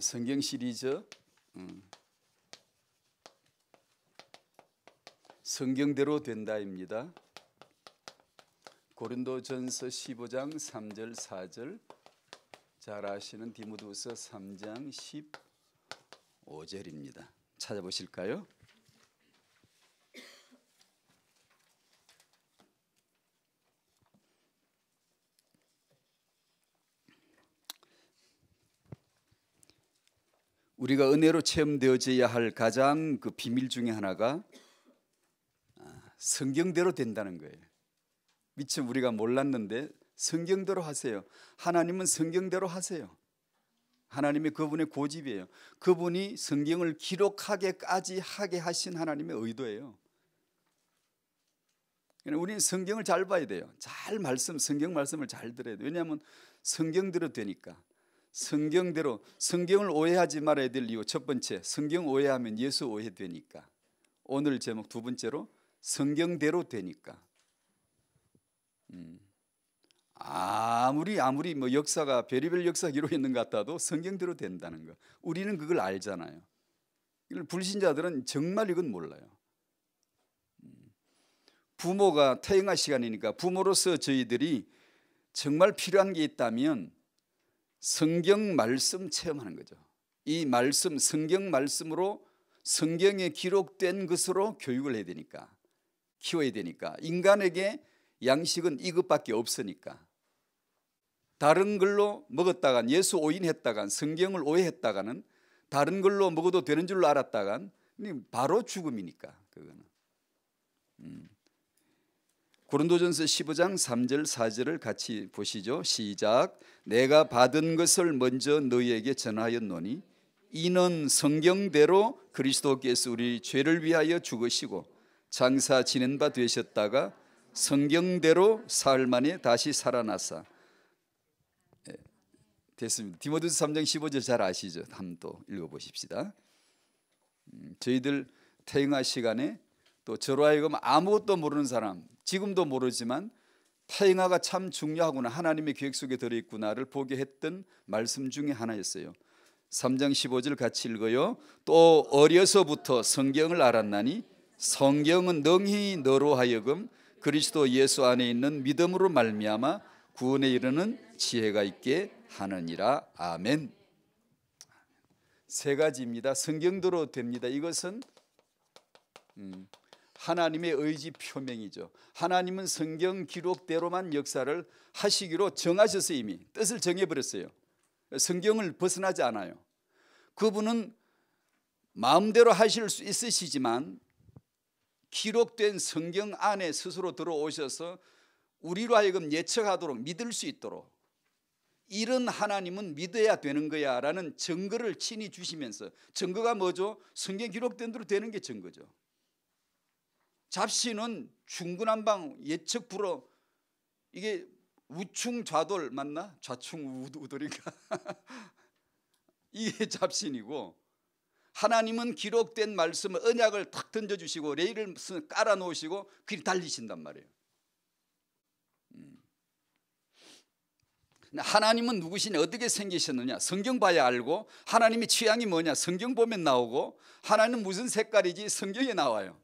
성경 시리즈 음. 성경대로 된다입니다. 고린도전서 15장 3절 4절 잘 아시는 디모데후서 3장 15절입니다. 찾아보실까요? 우리가 은혜로 체험되어져야 할 가장 그 비밀 중의 하나가 아, 성경대로 된다는 거예요. 미처 우리가 몰랐는데 성경대로 하세요. 하나님은 성경대로 하세요. 하나님의 그분의 고집이에요. 그분이 성경을 기록하게까지 하게 하신 하나님의 의도예요. 그러니까 우리는 성경을 잘 봐야 돼요. 잘 말씀, 성경 말씀을 잘 들어야 돼요. 왜냐하면 성경대로 되니까. 성경대로 성경을 오해하지 말아야 될 이유 첫 번째 성경 오해하면 예수 오해되니까 오늘 제목 두 번째로 성경대로 되니까 음. 아무리 아무리 뭐 역사가 별의별 역사 기록이 있는 것 같아도 성경대로 된다는 거 우리는 그걸 알잖아요 불신자들은 정말 이건 몰라요 음. 부모가 태행할 시간이니까 부모로서 저희들이 정말 필요한 게 있다면 성경 말씀 체험하는 거죠. 이 말씀 성경 말씀으로 성경에 기록된 것으로 교육을 해야 되니까 키워야 되니까 인간에게 양식은 이것밖에 없으니까 다른 걸로 먹었다간 예수 오인했다간 성경을 오해했다가는 다른 걸로 먹어도 되는 줄로 알았다간 바로 죽음이니까 그거는 음. 고린도전서 15장 3절 4절을 같이 보시죠. 시작. 내가 받은 것을 먼저 너희에게 전하였노니 이는 성경대로 그리스도께서 우리 죄를 위하여 죽으시고 장사 지낸 바 되셨다가 성경대로 사흘 만에 다시 살아나사 네, 됐습니다. 디모데서 3장 15절 잘 아시죠? 한또 읽어보십시다. 음, 저희들 태행화 시간에 또 저로 하여금 아무것도 모르는 사람 지금도 모르지만 타인아가 참 중요하구나 하나님의 계획 속에 들어있구나를 보게 했던 말씀 중에 하나였어요 3장 15절 같이 읽어요 또 어려서부터 성경을 알았나니 성경은 능히 너로 하여금 그리스도 예수 안에 있는 믿음으로 말미암아 구원에 이르는 지혜가 있게 하느니라 아멘 세 가지입니다 성경대로 됩니다 이것은 음. 하나님의 의지 표명이죠. 하나님은 성경 기록대로만 역사를 하시기로 정하셔서 이미 뜻을 정해버렸어요. 성경을 벗어나지 않아요. 그분은 마음대로 하실 수 있으시지만 기록된 성경 안에 스스로 들어오셔서 우리로 하여금 예측하도록 믿을 수 있도록 이런 하나님은 믿어야 되는 거야 라는 증거를 친히 주시면서 증거가 뭐죠? 성경 기록된 대로 되는 게 증거죠. 잡신은 중구난방 예측 불허 이게 우충좌돌 맞나? 좌충우돌인가? 이게 잡신이고 하나님은 기록된 말씀을 언약을 탁 던져주시고 레일을 깔아 놓으시고 길 달리신단 말이에요. 음. 하나님은 누구시냐 어떻게 생기셨느냐 성경 봐야 알고 하나님의 취향이 뭐냐 성경 보면 나오고 하나님은 무슨 색깔이지 성경에 나와요.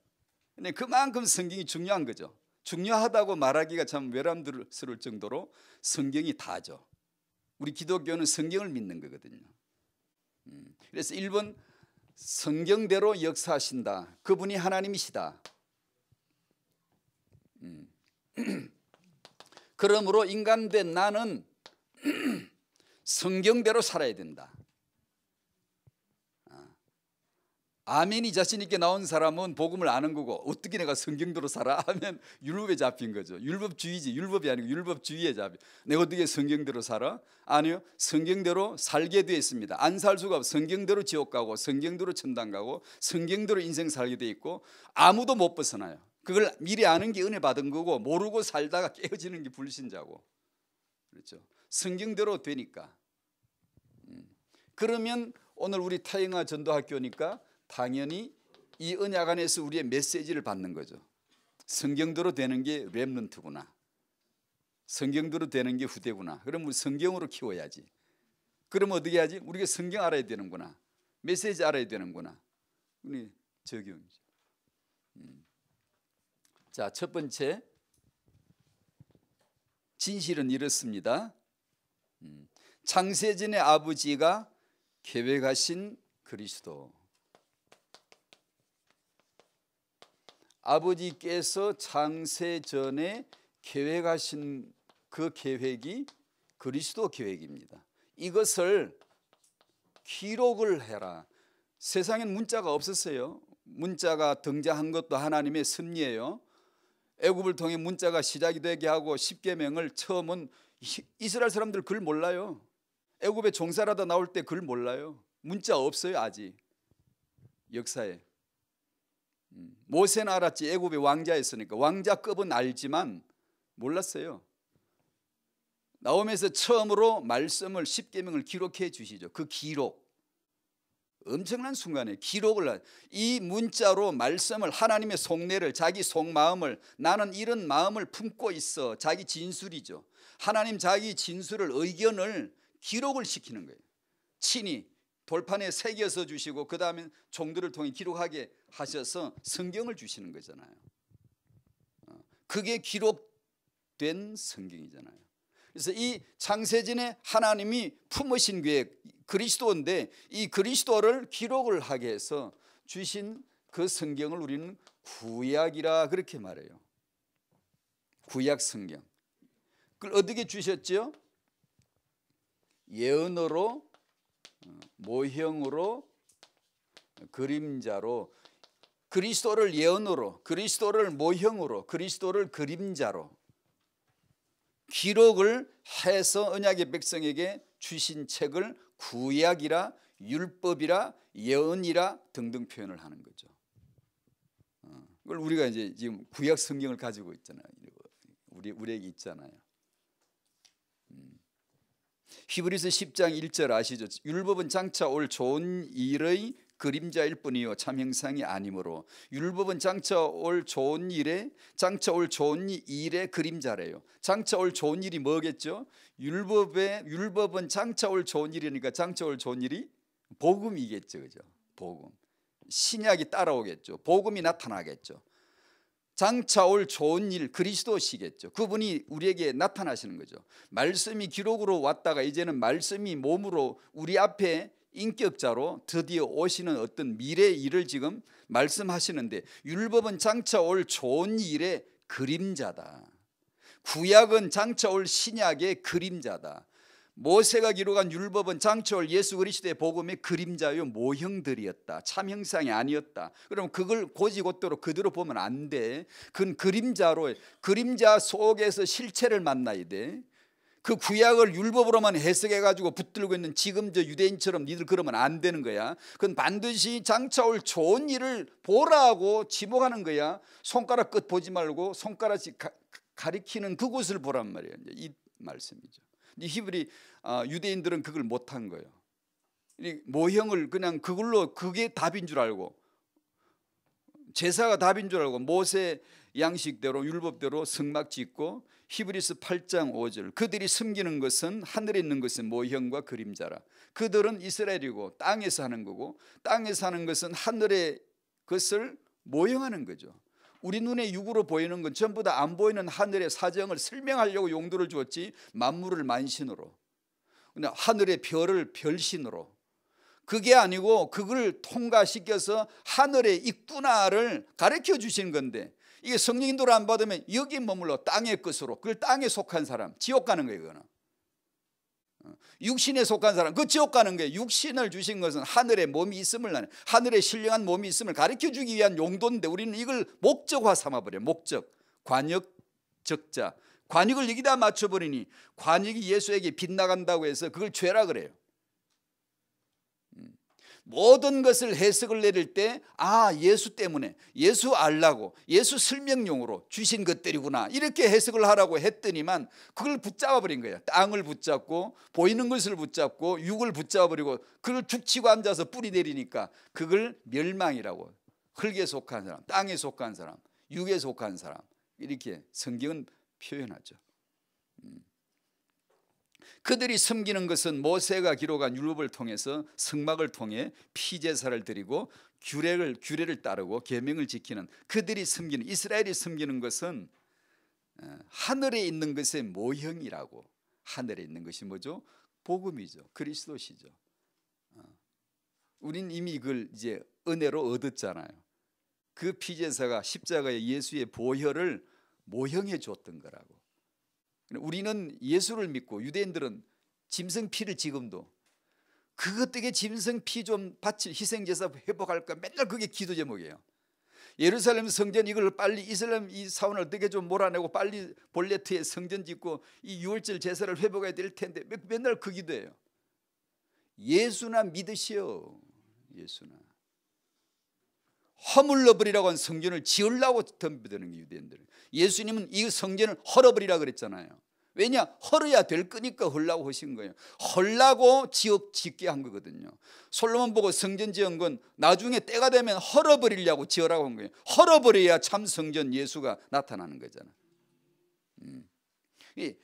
근데 그만큼 성경이 중요한 거죠. 중요하다고 말하기가 참 외람스러울 정도로 성경이 다죠. 우리 기독교는 성경을 믿는 거거든요. 음, 그래서 1번 성경대로 역사하신다. 그분이 하나님이시다. 음. 그러므로 인간된 나는 성경대로 살아야 된다. 아멘이 자신 있게 나온 사람은 복음을 아는 거고 어떻게 내가 성경대로 살아? 하면 율법에 잡힌 거죠. 율법주의지 율법이 아니고 율법주의에 잡혀 내가 어떻게 성경대로 살아? 아니요. 성경대로 살게 되어 있습니다. 안 살 수가 없. 어 성경대로 지옥 가고 성경대로 천당 가고 성경대로 인생 살게 되어 있고 아무도 못 벗어나요. 그걸 미리 아는 게 은혜 받은 거고 모르고 살다가 깨어지는 게 불신자고. 그렇죠. 성경대로 되니까. 음. 그러면 오늘 우리 타이아 전도학교니까 당연히 이 언약 안에서 우리의 메시지를 받는 거죠. 성경대로 되는 게 랩런트구나. 성경대로 되는 게 후대구나. 그럼 성경으로 키워야지. 그럼 어떻게 하지? 우리가 성경 알아야 되는구나. 메시지 알아야 되는구나. 우리 적용 음. 자, 첫 번째 진실은 이렇습니다. 음. 창세진의 아버지가 계획하신 그리스도. 아버지께서 창세 전에 계획하신 그 계획이 그리스도 계획입니다. 이것을 기록을 해라. 세상엔 문자가 없었어요. 문자가 등장한 것도 하나님의 섭리예요. 애굽을 통해 문자가 시작이 되게 하고 십계명을 처음은 이스라엘 사람들 글 몰라요. 애굽에 종살하다 나올 때 글 몰라요. 문자 없어요 아직 역사에. 음. 모세는 알았지 애굽의 왕자였으니까 왕자급은 알지만 몰랐어요. 나오면서 처음으로 말씀을 십계명을 기록해 주시죠. 그 기록 엄청난 순간에 기록을 이 문자로 말씀을 하나님의 속내를 자기 속마음을 나는 이런 마음을 품고 있어 자기 진술이죠. 하나님 자기 진술을 의견을 기록을 시키는 거예요. 친히 돌판에 새겨서 주시고 그 다음에 종들을 통해 기록하게 하셔서 성경을 주시는 거잖아요. 어, 그게 기록된 성경이잖아요. 그래서 이 창세진에 하나님이 품으신 계 그리스도인데 이 그리스도를 기록을 하게 해서 주신 그 성경을 우리는 구약이라 그렇게 말해요. 구약 성경. 그걸 어떻게 주셨죠? 예언으로 어, 모형으로 그림자로 그리스도를 예언으로 그리스도를 모형으로 그리스도를 그림자로 기록을 해서 언약의 백성에게 주신 책을 구약이라 율법이라 예언이라 등등 표현을 하는 거죠. 어, 그걸 우리가 이제 지금 구약 성경을 가지고 있잖아요. 우리 우리에게 있잖아요. 음. 히브리서 10장 1절 아시죠? 율법은 장차 올 좋은 일의 그림자일 뿐이요 참 형상이 아니므로 율법은 장차 올 좋은 일에 장차 올 좋은 일의 그림자래요. 장차 올 좋은 일이 뭐겠죠? 율법의 율법은 장차 올 좋은 일이니까 장차 올 좋은 일이 복음이겠죠. 그죠? 복음. 신약이 따라오겠죠. 복음이 나타나겠죠. 장차 올 좋은 일 그리스도시겠죠. 그분이 우리에게 나타나시는 거죠. 말씀이 기록으로 왔다가 이제는 말씀이 몸으로 우리 앞에 인격자로 드디어 오시는 어떤 미래 의 일을 지금 말씀하시는데 율법은 장차 올 좋은 일의 그림자다. 구약은 장차 올 신약의 그림자다. 모세가 기록한 율법은 장차올 예수 그리스도의 복음의 그림자요 모형들이었다. 참 형상이 아니었다. 그럼 그걸 고지곧대로 그대로 보면 안 돼. 그건 그림자로 그림자 속에서 실체를 만나야 돼. 그 구약을 율법으로만 해석해 가지고 붙들고 있는 지금 저 유대인처럼 니들 그러면 안 되는 거야. 그건 반드시 장차올 좋은 일을 보라고 지목하는 거야. 손가락 끝 보지 말고 손가락씩 가, 리키는 그곳을 보란 말이에이 말씀이죠. 이 히브리 아, 유대인들은 그걸 못한 거예요. 모형을 그냥 그걸로 그게 답인 줄 알고 제사가 답인 줄 알고 모세 양식대로 율법대로 성막 짓고 히브리스 8장 5절 그들이 숨기는 것은 하늘에 있는 것은 모형과 그림자라 그들은 이스라엘이고 땅에서 하는 거고 땅에서 하는 것은 하늘의 것을 모형하는 거죠 우리 눈에 육으로 보이는 건 전부 다 안 보이는 하늘의 사정을 설명하려고 용도를 주었지 만물을 만신으로 그냥 하늘의 별을 별신으로 그게 아니고 그걸 통과시켜서 하늘에 있구나를 가르쳐 주신 건데 이게 성령 인도를 안 받으면 여기 머물러 땅의 끝으로 그걸 땅에 속한 사람 지옥 가는 거예요 이거는 어, 육신에 속한 사람 그 지옥 가는 거예요 육신을 주신 것은 하늘의 몸이 있음을 나는 하늘의 신령한 몸이 있음을 가르쳐 주기 위한 용도인데 우리는 이걸 목적화 삼아버려 목적 관역 적자 관역을 여기다 맞춰버리니 관역이 예수에게 빗나간다고 해서 그걸 죄라 그래요 모든 것을 해석을 내릴 때 아 예수 때문에 예수 알라고 예수 설명용으로 주신 것들이구나 이렇게 해석을 하라고 했더니만 그걸 붙잡아 버린 거예요 땅을 붙잡고 보이는 것을 붙잡고 육을 붙잡아 버리고 그걸 죽치고 앉아서 뿌리 내리니까 그걸 멸망이라고 흙에 속한 사람 땅에 속한 사람 육에 속한 사람 이렇게 성경은 표현하죠 그들이 섬기는 것은 모세가 기록한 율법을 통해서 성막을 통해 피제사를 드리고 규례를 규례를 따르고 계명을 지키는 그들이 섬기는 이스라엘이 섬기는 것은 어, 하늘에 있는 것의 모형이라고 하늘에 있는 것이 뭐죠? 복음이죠. 그리스도시죠. 어, 우린 이미 이걸 이제 은혜로 얻었잖아요. 그 피제사가 십자가의 예수의 보혈을 모형해 줬던 거라고. 우리는 예수를 믿고 유대인들은 짐승 피를 지금도 그것 되게 짐승 피 좀 바칠 희생 제사 회복할까 맨날 그게 기도 제목이에요. 예루살렘 성전 이걸 빨리 이슬람 이 사원을 어떻게 좀 몰아내고 빨리 볼레트에 성전 짓고 이 유월절 제사를 회복해야 될 텐데 맨날 그 기도예요. 예수나 믿으시오. 예수나. 허물러버리라고 한 성전을 지으려고 덤비드는 게 유대인들은 예수님은 이 성전을 헐어버리라 그랬잖아요 왜냐 헐어야 될 거니까 헐라고 하신 거예요 헐라고 지역 짓게 한 거거든요 솔로몬 보고 성전 지은 건 나중에 때가 되면 헐어버리려고 지으라고 한 거예요 헐어버려야 참 성전 예수가 나타나는 거잖아 음. 이,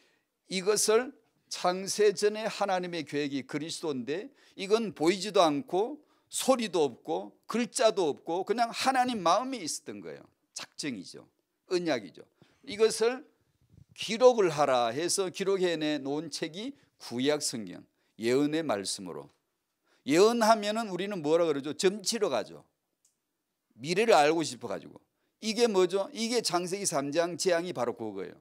이것을 창세전의 하나님의 계획이 그리스도인데 이건 보이지도 않고 소리도 없고 글자도 없고 그냥 하나님 마음이 있었던 거예요. 작정이죠. 은약이죠 이것을 기록을 하라 해서 기록해 내 놓은 책이 구약 성경 예언의 말씀으로 예언하면은 우리는 뭐라 그러죠? 점치러 가죠. 미래를 알고 싶어 가지고. 이게 뭐죠? 이게 장세기 3장 재앙이 바로 그거예요.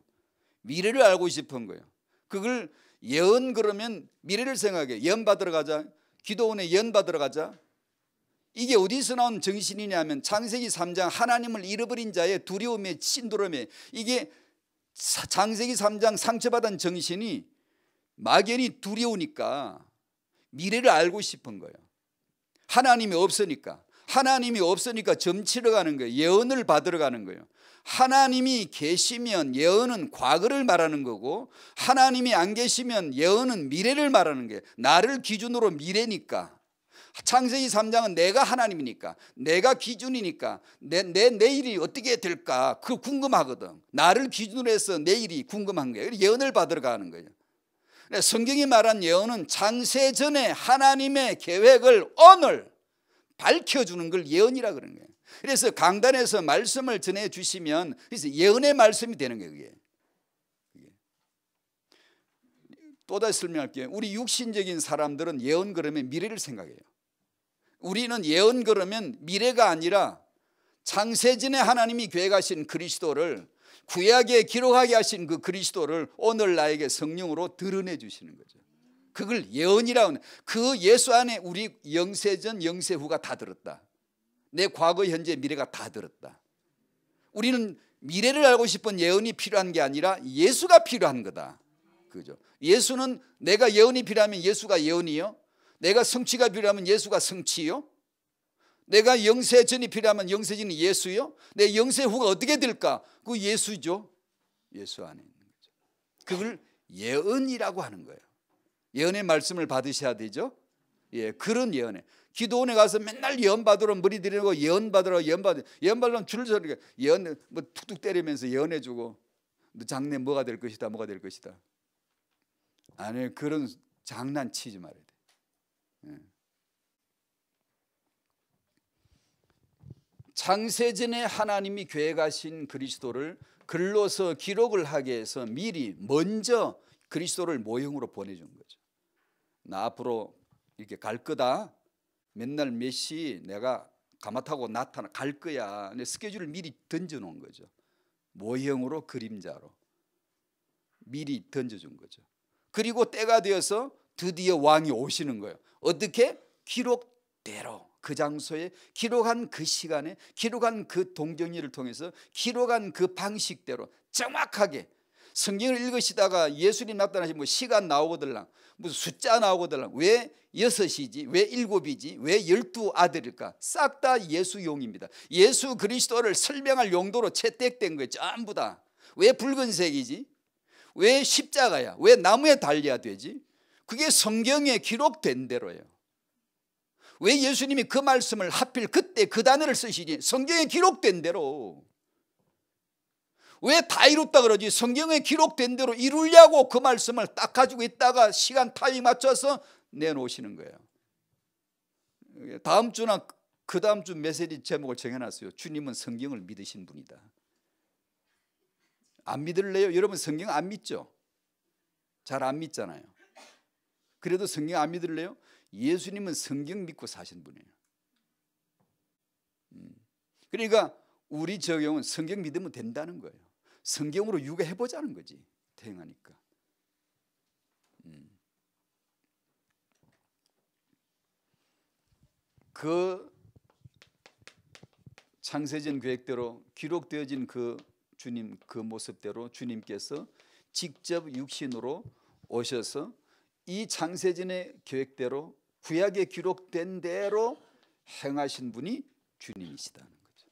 미래를 알고 싶은 거예요. 그걸 예언 그러면 미래를 생각해. 예언 받으러 가자. 기도원에 예언 받으러 가자. 이게 어디서 나온 정신이냐면 창세기 3장 하나님을 잃어버린 자의 두려움의 신드름에 이게 창세기 3장 상처받은 정신이 막연히 두려우니까 미래를 알고 싶은 거예요. 하나님이 없으니까 하나님이 없으니까 점치러 가는 거예요. 예언을 받으러 가는 거예요. 하나님이 계시면 예언은 과거를 말하는 거고 하나님이 안 계시면 예언은 미래를 말하는 게 나를 기준으로 미래니까 창세기 3장은 내가 하나님이니까 내가 기준이니까 내, 내 내일이 어떻게 될까 그 궁금하거든 나를 기준으로 해서 내일이 궁금한 거예요 예언을 받으러 가는 거예요 성경이 말한 예언은 창세 전에 하나님의 계획을 오늘 밝혀주는 걸 예언이라 그러는 거예요 그래서 강단에서 말씀을 전해 주시면 그래서 예언의 말씀이 되는 거예요 그게. 또다시 설명할게요. 우리 육신적인 사람들은 예언 그러면 미래를 생각해요. 우리는 예언 그러면 미래가 아니라 장세진의 하나님이 계획하신 그리스도를 구약에 기록하게 하신 그 그리스도를 오늘 나에게 성령으로 드러내 주시는 거죠. 그걸 예언이라고 그 예수 안에 우리 영세전 영세후가 다 들었다. 내 과거 현재 미래가 다 들었다. 우리는 미래를 알고 싶은 예언이 필요한 게 아니라 예수가 필요한 거다. 그죠? 예수는 내가 예언이 필요하면 예수가 예언이요. 내가 성취가 필요하면 예수가 성취요. 내가 영세전이 필요하면 영세전이 예수요. 내 영세 후가 어떻게 될까? 그 예수죠. 예수 안에 있는 거죠. 그걸 예언이라고 하는 거예요. 예언의 말씀을 받으셔야 되죠. 예, 그런 예언에 기도원에 가서 맨날 예언 받으러 머리 들이고 예언 받으러 예언 받으러 예언 받으러 줄을 서니까 예언 뭐 툭툭 때리면서 예언해 주고 너 장래 뭐가 될 것이다 뭐가 될 것이다. 아니 그런 장난치지 말아야 돼. 예. 창세전에 하나님이 계획하신 그리스도를 글로서 기록을 하게 해서 미리 먼저 그리스도를 모형으로 보내준 거죠. 나 앞으로 이렇게 갈 거다. 맨날 몇 시 내가 가마타고 나타나 갈 거야. 내 스케줄을 미리 던져놓은 거죠. 모형으로 그림자로 미리 던져준 거죠. 그리고 때가 되어서 드디어 왕이 오시는 거예요. 어떻게? 기록대로 그 장소에 기록한 그 시간에 기록한 그 동정리를 통해서 기록한 그 방식대로 정확하게 성경을 읽으시다가 예수님 나타나신 뭐 시간 나오거들랑 무슨 숫자 나오거들랑 왜 여섯이지 왜 일곱이지 왜 열두 아들일까 싹 다 예수용입니다 예수 그리스도를 설명할 용도로 채택된 거예요 전부 다왜 붉은색이지 왜 십자가야 왜 나무에 달려야 되지 그게 성경에 기록된 대로예요. 왜 예수님이 그 말씀을 하필 그때 그 단어를 쓰시지? 성경에 기록된 대로. 왜 다 이뤘다 그러지? 성경에 기록된 대로 이루려고 그 말씀을 딱 가지고 있다가 시간 타임 맞춰서 내놓으시는 거예요. 다음 주나 그 다음 주 메시지 제목을 정해놨어요. 주님은 성경을 믿으신 분이다. 안 믿을래요? 여러분 성경 안 믿죠? 잘 안 믿잖아요. 그래도 성경 안 믿을래요? 예수님은 성경 믿고 사신 분이에요. 음. 그러니까 우리 적용은 성경 믿으면 된다는 거예요. 성경으로 육해 보자는 거지. 대응하니까. 음. 그 창세전 계획대로 기록되어진 그 주님 그 모습대로 주님께서 직접 육신으로 오셔서 이 장세진의 계획대로 구약에 기록된 대로 행하신 분이 주님이시다는 거죠.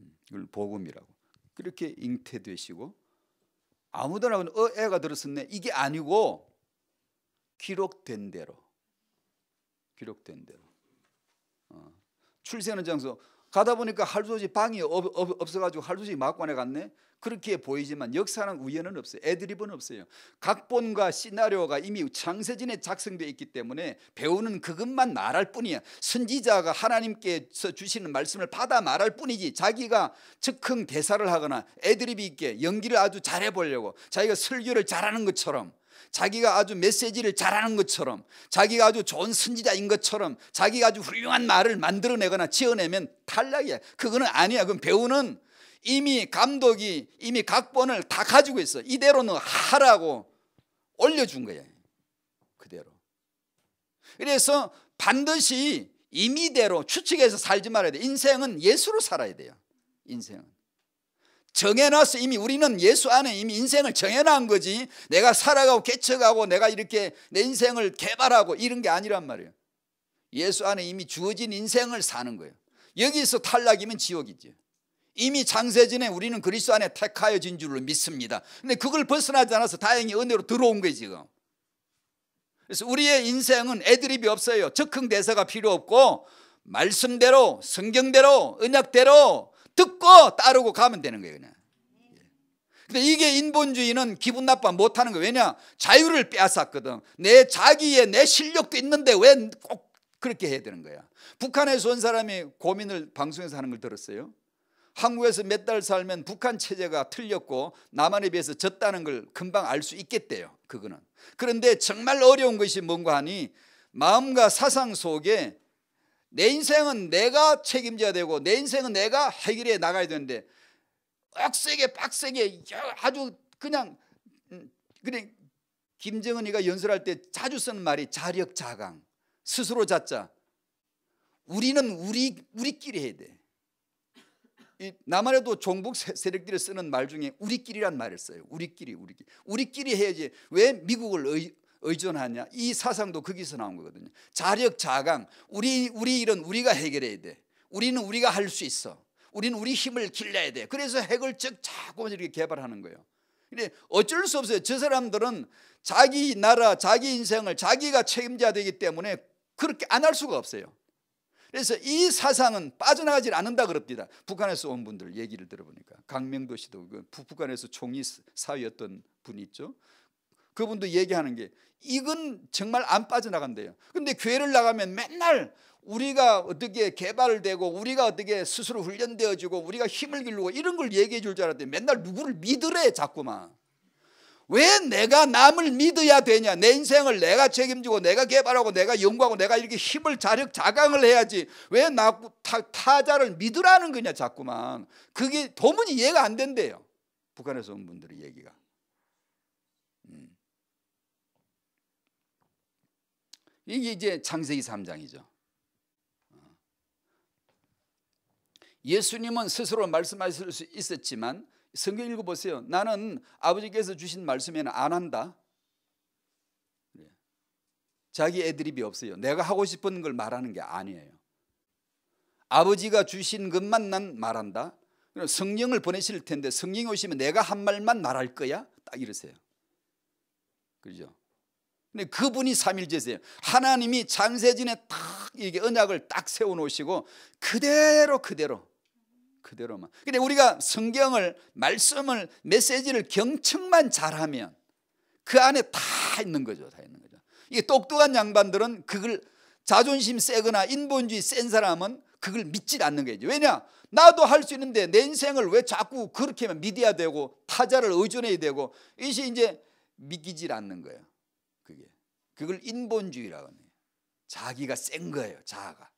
음, 이걸 복음이라고 그렇게 잉태되시고 아무데나 어 애가 들었었네 이게 아니고 기록된 대로 기록된 대로 어. 출세하는 장소 가다 보니까 할아버지 방이 없, 없, 없어가지고 할아버지 막관에 갔네 그렇게 보이지만 역사는 우연은 없어요. 애드립은 없어요. 각본과 시나리오가 이미 창세진에 작성되어 있기 때문에 배우는 그것만 말할 뿐이야. 선지자가 하나님께서 주시는 말씀을 받아 말할 뿐이지 자기가 즉흥 대사를 하거나 애드립이 있게 연기를 아주 잘해 보려고 자기가 설교를 잘하는 것처럼 자기가 아주 메시지를 잘하는 것처럼 자기가 아주 좋은 선지자인 것처럼 자기가 아주 훌륭한 말을 만들어내거나 지어내면 탈락이야. 그거는 아니야. 그럼 배우는 이미 감독이 이미 각본을 다 가지고 있어. 이대로는 하라고 올려준 거예요. 그대로. 그래서 반드시 임의대로 추측해서 살지 말아야 돼. 인생은 예수로 살아야 돼요. 인생은. 정해놨어. 이미 우리는 예수 안에 이미 인생을 정해놓은 거지. 내가 살아가고 개척하고 내가 이렇게 내 인생을 개발하고 이런 게 아니란 말이에요. 예수 안에 이미 주어진 인생을 사는 거예요. 여기서 탈락이면 지옥이지. 이미 창세전에 우리는 그리스도 안에 택하여진 줄로 믿습니다. 근데 그걸 벗어나지 않아서 다행히 은혜로 들어온 거예요, 지금. 그래서 우리의 인생은 애드립이 없어요. 적흥 대사가 필요 없고 말씀대로, 성경대로, 언약대로 듣고 따르고 가면 되는 거예요, 그냥. 근데 이게 인본주의는 기분 나빠 못하는 거예요. 왜냐? 자유를 빼앗았거든. 내 자기의 내 실력도 있는데 왜 꼭 그렇게 해야 되는 거야. 북한에서 온 사람이 고민을 방송에서 하는 걸 들었어요. 한국에서 몇 달 살면 북한 체제가 틀렸고 남한에 비해서 졌다는 걸 금방 알 수 있겠대요. 그거는. 그런데 정말 어려운 것이 뭔가 하니 마음과 사상 속에 내 인생은 내가 책임져야 되고 내 인생은 내가 해결해 나가야 되는데 빡세게 빡세게 아주 그냥 음, 그냥 김정은이가 연설할 때 자주 쓰는 말이 자력자강 스스로 자자 우리는 우리 우리끼리 해야 돼. 이나한해도 종북 세력들이 쓰는 말 중에 우리끼리란 말을 써요. 우리끼리 우리끼리 우리끼리 해야지 왜 미국을 의, 의존하냐 이 사상도 거기서 나온 거거든요. 자력 자강 우리 우리 일은 우리가 해결해야 돼. 우리는 우리가 할 수 있어. 우리는 우리 힘을 길러야 돼. 그래서 핵을 즉 자꾸 이렇게 개발하는 거예요. 근데 어쩔 수 없어요. 저 사람들은 자기 나라, 자기 인생을 자기가 책임져야 되기 때문에 그렇게 안 할 수가 없어요. 그래서 이 사상은 빠져나가질 않는다 그럽니다. 북한에서 온 분들 얘기를 들어보니까 강명도 씨도 그 북한에서 총리 사위였던 분이 있죠. 그분도 얘기하는 게 이건 정말 안 빠져나간대요. 근데 교회를 나가면 맨날 우리가 어떻게 개발되고 우리가 어떻게 스스로 훈련되어지고 우리가 힘을 기르고 이런 걸 얘기해 줄 줄 알았더니 맨날 누구를 믿으래 자꾸만. 왜 내가 남을 믿어야 되냐? 내 인생을 내가 책임지고 내가 개발하고 내가 연구하고 내가 이렇게 힘을 자력 자강을 해야지 왜 나 타자를 믿으라는 거냐 자꾸만 그게 도무지 이해가 안 된대요 북한에서 온 분들의 얘기가 음. 이게 이제 창세기 3장이죠 어. 예수님은 스스로 말씀하실 수 있었지만 성경 읽어보세요. 나는 아버지께서 주신 말씀에는 안 한다. 자기 애드립이 없어요. 내가 하고 싶은 걸 말하는 게 아니에요. 아버지가 주신 것만 난 말한다. 성령을 보내실 텐데 성령이 오시면 내가 한 말만 말할 거야? 딱 이러세요. 그죠? 근데 그분이 삼일째세요. 하나님이 장세진에 딱 이게 언약을 딱 세워 놓으시고 그대로 그대로 그대로만. 근데 우리가 성경을 말씀을 메시지를 경청만 잘하면 그 안에 다 있는 거죠. 다 있는 거죠. 이 똑똑한 양반들은 그걸 자존심 세거나 인본주의 센 사람은 그걸 믿질 않는 거죠. 왜냐? 나도 할 수 있는데 내 인생을 왜 자꾸 그렇게 믿어야 되고 타자를 의존해야 되고 이것 이제 믿기질 않는 거예요. 그게. 그걸 인본주의라고 해요. 자기가 센 거예요. 자아가.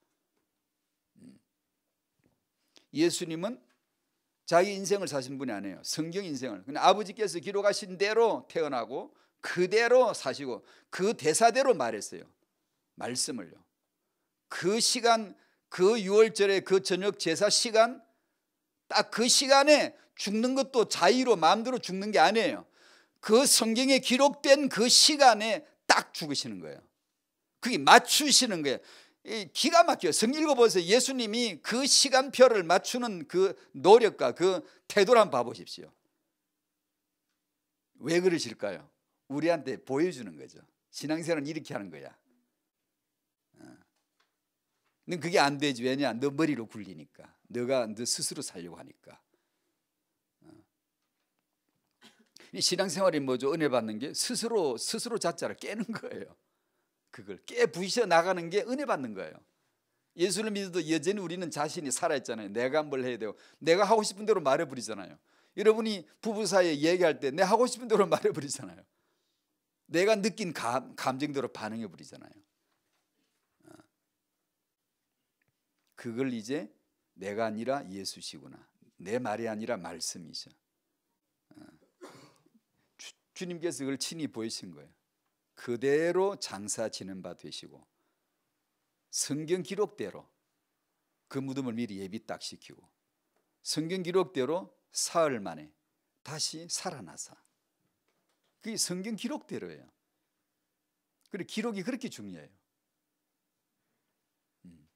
예수님은 자기 인생을 사신 분이 아니에요. 성경 인생을. 근데 아버지께서 기록하신 대로 태어나고 그대로 사시고 그 대사대로 말했어요. 말씀을요. 그 시간 그 6월절에 그 저녁 제사 시간 딱 그 시간에 죽는 것도 자의로 마음대로 죽는 게 아니에요. 그 성경에 기록된 그 시간에 딱 죽으시는 거예요. 그게 맞추시는 거예요. 기가 막혀요. 성 읽어보세요. 예수님이 그 시간표를 맞추는 그 노력과 그 태도를 한번 봐보십시오. 왜 그러실까요? 우리한테 보여주는 거죠. 신앙생활은 이렇게 하는 거야. 근 어. 그게 안 되지. 왜냐? 너 머리로 굴리니까. 너가 너 스스로 살려고 하니까. 어. 신앙생활이 뭐죠? 은혜 받는 게 스스로 스스로 자자를 깨는 거예요. 그걸 깨부셔 나가는 게 은혜 받는 거예요. 예수를 믿어도 여전히 우리는 자신이 살아있잖아요. 내가 뭘 해야 되고 내가 하고 싶은 대로 말해버리잖아요. 여러분이 부부 사이에 얘기할 때 내 하고 싶은 대로 말해버리잖아요. 내가 느낀 감, 감정대로 반응해버리잖아요. 어. 그걸 이제 내가 아니라 예수시구나. 내 말이 아니라 말씀이죠. 어. 주, 님께서 그걸 친히 보이신 거예요. 그대로 장사 지는 바 되시고 성경 기록대로 그 무덤을 미리 예비 딱 시키고 성경 기록대로 사흘 만에 다시 살아나서 그게 성경 기록대로예요. 그래 기록이 그렇게 중요해요. 음.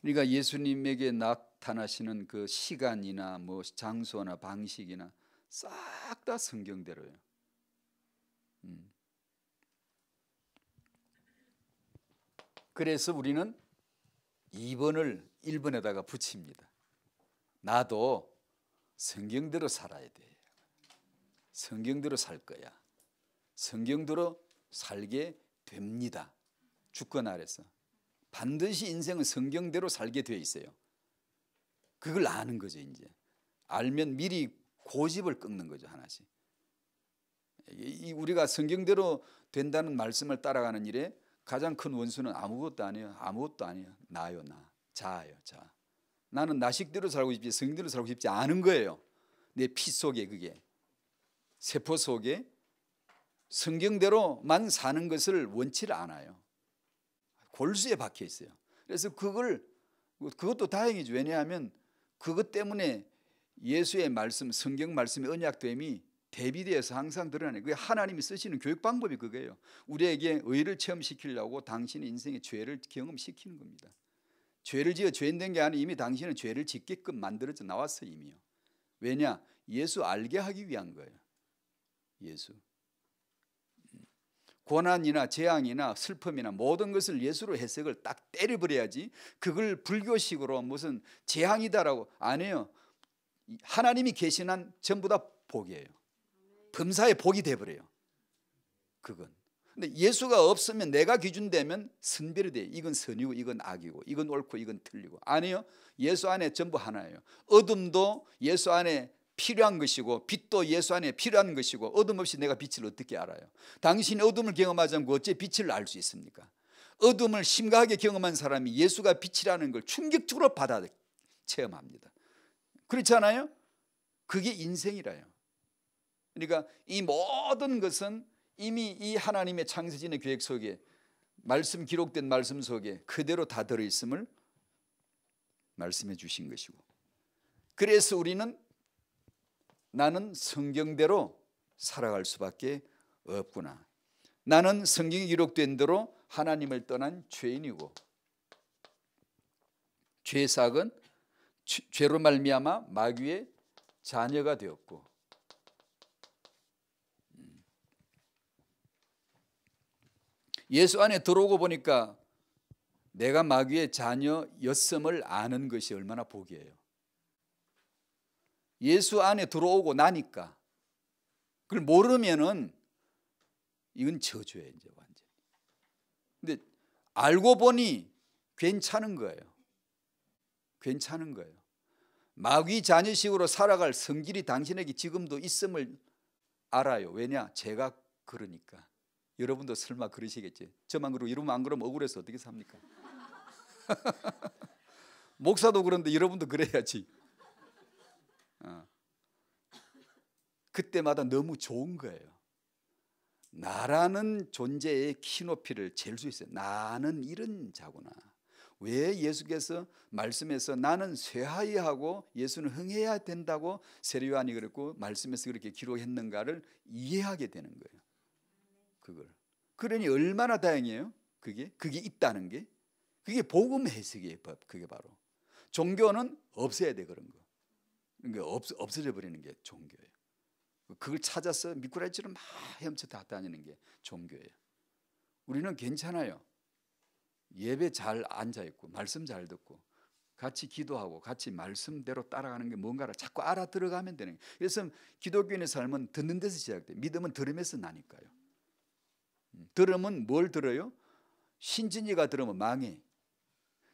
그러니까 예수님에게 나타나시는 그 시간이나 뭐 장소나 방식이나 싹 다 성경대로예요. 음. 그래서 우리는 2번을 1번에다가 붙입니다. 나도 성경대로 살아야 돼. 성경대로 살 거야. 성경대로 살게 됩니다. 주권 아래서. 반드시 인생은 성경대로 살게 돼 있어요. 그걸 아는 거죠, 이제. 알면 미리 고집을 끊는 거죠, 하나씩. 우리가 성경대로 된다는 말씀을 따라가는 일에 가장 큰 원수는 아무것도 아니에요. 아무것도 아니에요. 나요, 나. 자요 자. 나는 나식대로 살고 싶지 성대로 살고 싶지 않은 거예요. 내 피 속에 그게 세포 속에 성경대로만 사는 것을 원치 않아요. 골수에 박혀 있어요. 그래서 그걸 그것도 다행이죠. 왜냐하면 그것 때문에 예수의 말씀, 성경 말씀의 언약됨이 대비되어서 항상 드러나는 그게 하나님이 쓰시는 교육 방법이 그거예요. 우리에게 의를 체험시키려고 당신의 인생의 죄를 경험시키는 겁니다. 죄를 지어 죄인 된 게아니 이미 당신은 죄를 짓게끔 만들어져 나왔어 이미요. 왜냐? 예수 알게 하기 위한 거예요. 예수. 고난이나 재앙이나 슬픔이나 모든 것을 예수로 해석을 딱 때려버려야지 그걸 불교식으로 무슨 재앙이다라고 안 해요. 하나님이 계신 한 전부 다 복이에요. 범사의 복이 돼버려요. 그건. 근데 예수가 없으면 내가 기준되면 선별이 돼 이건 선이고 이건 악이고 이건 옳고 이건 틀리고. 아니요. 예수 안에 전부 하나예요. 어둠도 예수 안에 필요한 것이고 빛도 예수 안에 필요한 것이고 어둠 없이 내가 빛을 어떻게 알아요? 당신 어둠을 경험하지 않고 어째 빛을 알 수 있습니까? 어둠을 심각하게 경험한 사람이 예수가 빛이라는 걸 충격적으로 받아 체험합니다. 그렇잖아요? 그게 인생이라요. 그러니까 이 모든 것은 이미 이 하나님의 창세진의 계획 속에 말씀 기록된 말씀 속에 그대로 다 들어 있음을 말씀해 주신 것이고 그래서 우리는 나는 성경대로 살아갈 수밖에 없구나. 나는 성경에 기록된 대로 하나님을 떠난 죄인이고 죄삭은 죄로 말미암아 마귀의 자녀가 되었고 예수 안에 들어오고 보니까 내가 마귀의 자녀였음을 아는 것이 얼마나 복이에요. 예수 안에 들어오고 나니까 그걸 모르면은 이건 저주예요, 이제 완전. 근데 알고 보니 괜찮은 거예요. 괜찮은 거예요. 마귀 자녀식으로 살아갈 성질이 당신에게 지금도 있음을 알아요. 왜냐? 제가 그러니까. 여러분도 설마 그러시겠지. 저만 그러고 이러면 안 그러면 억울해서 어떻게 삽니까? 목사도 그런데 여러분도 그래야지. 어. 그때마다 너무 좋은 거예요. 나라는 존재의 키높이를 잴 수 있어요. 나는 이런 자구나. 왜 예수께서 말씀에서 나는 쇠하이 하고 예수는 흥해야 된다고 세례요한이 그랬고 말씀에서 그렇게 기록했는가를 이해하게 되는 거예요. 그걸. 그러니 얼마나 다행이에요? 그게 그게 있다는 게 그게 복음 해석이에요. 그게 바로 종교는 없애야 돼 그런 거. 그러니까 없, 없어져 버리는 게 종교예요. 그걸 찾아서 미꾸라지를 막 헤엄쳐 다 다니는 게 종교예요. 우리는 괜찮아요. 예배 잘 앉아 있고 말씀 잘 듣고 같이 기도하고 같이 말씀대로 따라가는 게 뭔가를 자꾸 알아들어가면 되는 거예요. 그래서 기독교인의 삶은 듣는 데서 시작돼. 믿음은 들음에서 나니까요. 들으면 뭘 들어요? 신진이가 들으면 망해.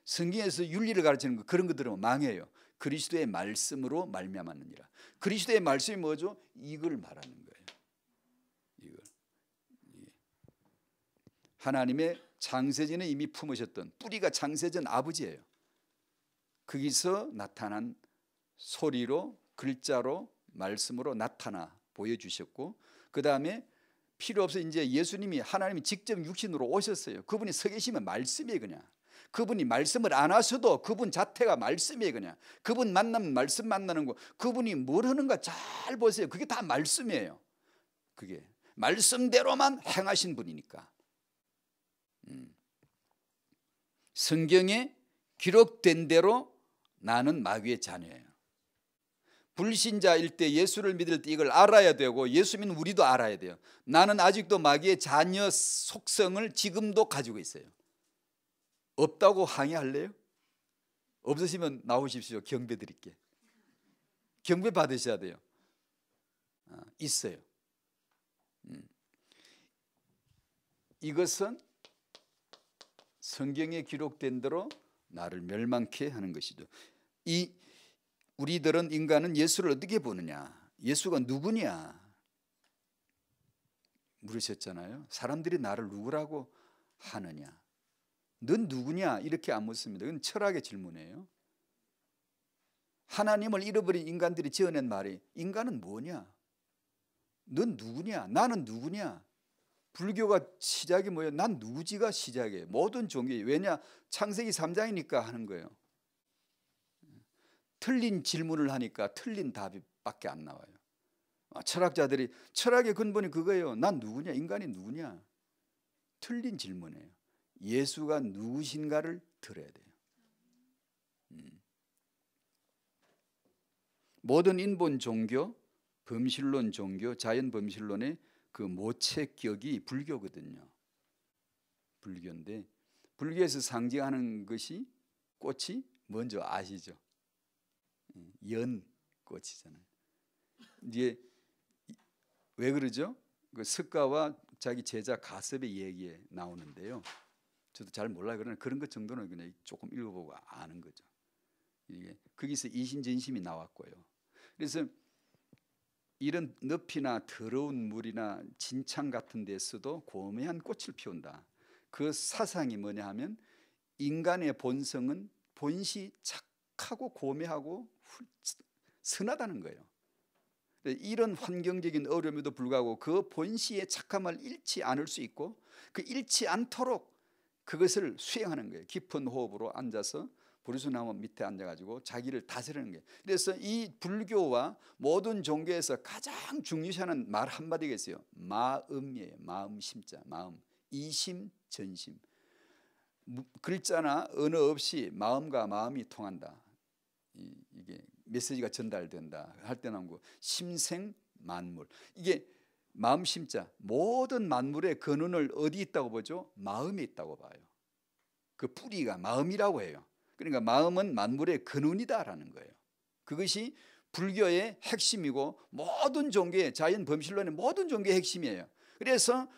성경에서 윤리를 가르치는 거 그런 거 들으면 망해요. 그리스도의 말씀으로 말미암았느니라. 그리스도의 말씀이 뭐죠? 이걸 말하는 거예요. 이걸. 예. 하나님의 장세진은 이미 품으셨던 뿌리가 장세진 아버지예요. 거기서 나타난 소리로 글자로 말씀으로 나타나 보여주셨고 그 다음에 필요 없어 이제 예수님이 하나님이 직접 육신으로 오셨어요. 그분이 서 계시면 말씀이 그냥. 그분이 말씀을 안 하셔도 그분 자태가 말씀이 그냥. 그분 만나면 말씀 만나는 거. 그분이 뭘 하는가 잘 보세요. 그게 다 말씀이에요. 그게 말씀대로만 행하신 분이니까. 음. 성경에 기록된 대로 나는 마귀의 자녀예요. 불신자일 때 예수를 믿을 때 이걸 알아야 되고 예수 믿는 우리도 알아야 돼요. 나는 아직도 마귀의 자녀 속성을 지금도 가지고 있어요. 없다고 항의할래요? 없으시면 나오십시오. 경배 드릴게. 경배 받으셔야 돼요. 아, 있어요. 음. 이것은 성경에 기록된 대로 나를 멸망케 하는 것이죠. 이 우리들은 인간은 예수를 어떻게 보느냐? 예수가 누구냐? 물으셨잖아요. 사람들이 나를 누구라고 하느냐? 넌 누구냐? 이렇게 안 묻습니다. 그건 철학의 질문이에요. 하나님을 잃어버린 인간들이 지어낸 말이 인간은 뭐냐? 넌 누구냐? 나는 누구냐? 불교가 시작이 뭐예요? 난 누구지가 시작이에요. 모든 종교 왜냐? 창세기 3장이니까 하는 거예요. 틀린 질문을 하니까 틀린 답밖에 이안 나와요. 아, 철학자들이 철학의 근본이 그거예요. 난 누구냐? 인간이 누구냐? 틀린 질문이에요. 예수가 누구신가를 들어야 돼요. 음. 모든 인본 종교, 범실론 종교, 자연 범실론의 그 모체격이 불교거든요. 불교인데 불교에서 상징하는 것이 꽃이 먼저 아시죠? 연 꽃이잖아요. 이게 왜 그러죠? 그 석가와 자기 제자 가섭의 얘기에 나오는데요. 저도 잘몰라 그러나 그런 것 정도는 그냥 조금 읽어보고 아는 거죠. 이게 거기서 이심전심이 나왔고요. 그래서 이런 늪이나 더러운 물이나 진창 같은 데서도 고매한 꽃을 피운다. 그 사상이 뭐냐 하면 인간의 본성은 본시 착하고 고매하고 선하다는 거예요. 이런 환경적인 어려움에도 불구하고 그 본시의 착함을 잃지 않을 수 있고 그 잃지 않도록 그것을 수행하는 거예요. 깊은 호흡으로 앉아서 부르수나무 밑에 앉아가지고 자기를 다스리는 거예요. 그래서 이 불교와 모든 종교에서 가장 중요시하는 말 한마디가 있어요. 마음이에요. 마음 심자 마음 이심 전심 글자나 언어 없이 마음과 마음이 통한다. 메시지가 전달된다 할때 나온 거 심생 만물 이게 마음 심자 모든 만물의 근원을 그 어디 있다고 보죠? 마음이 있다고 봐요. 그 뿌리가 마음이라고 해요. 그러니까 마음은 만물의 근원이다라는 그 거예요. 그것이 불교의 핵심이고 모든 종교의 자연 범실론의 모든 종교의 핵심이에요. 그래서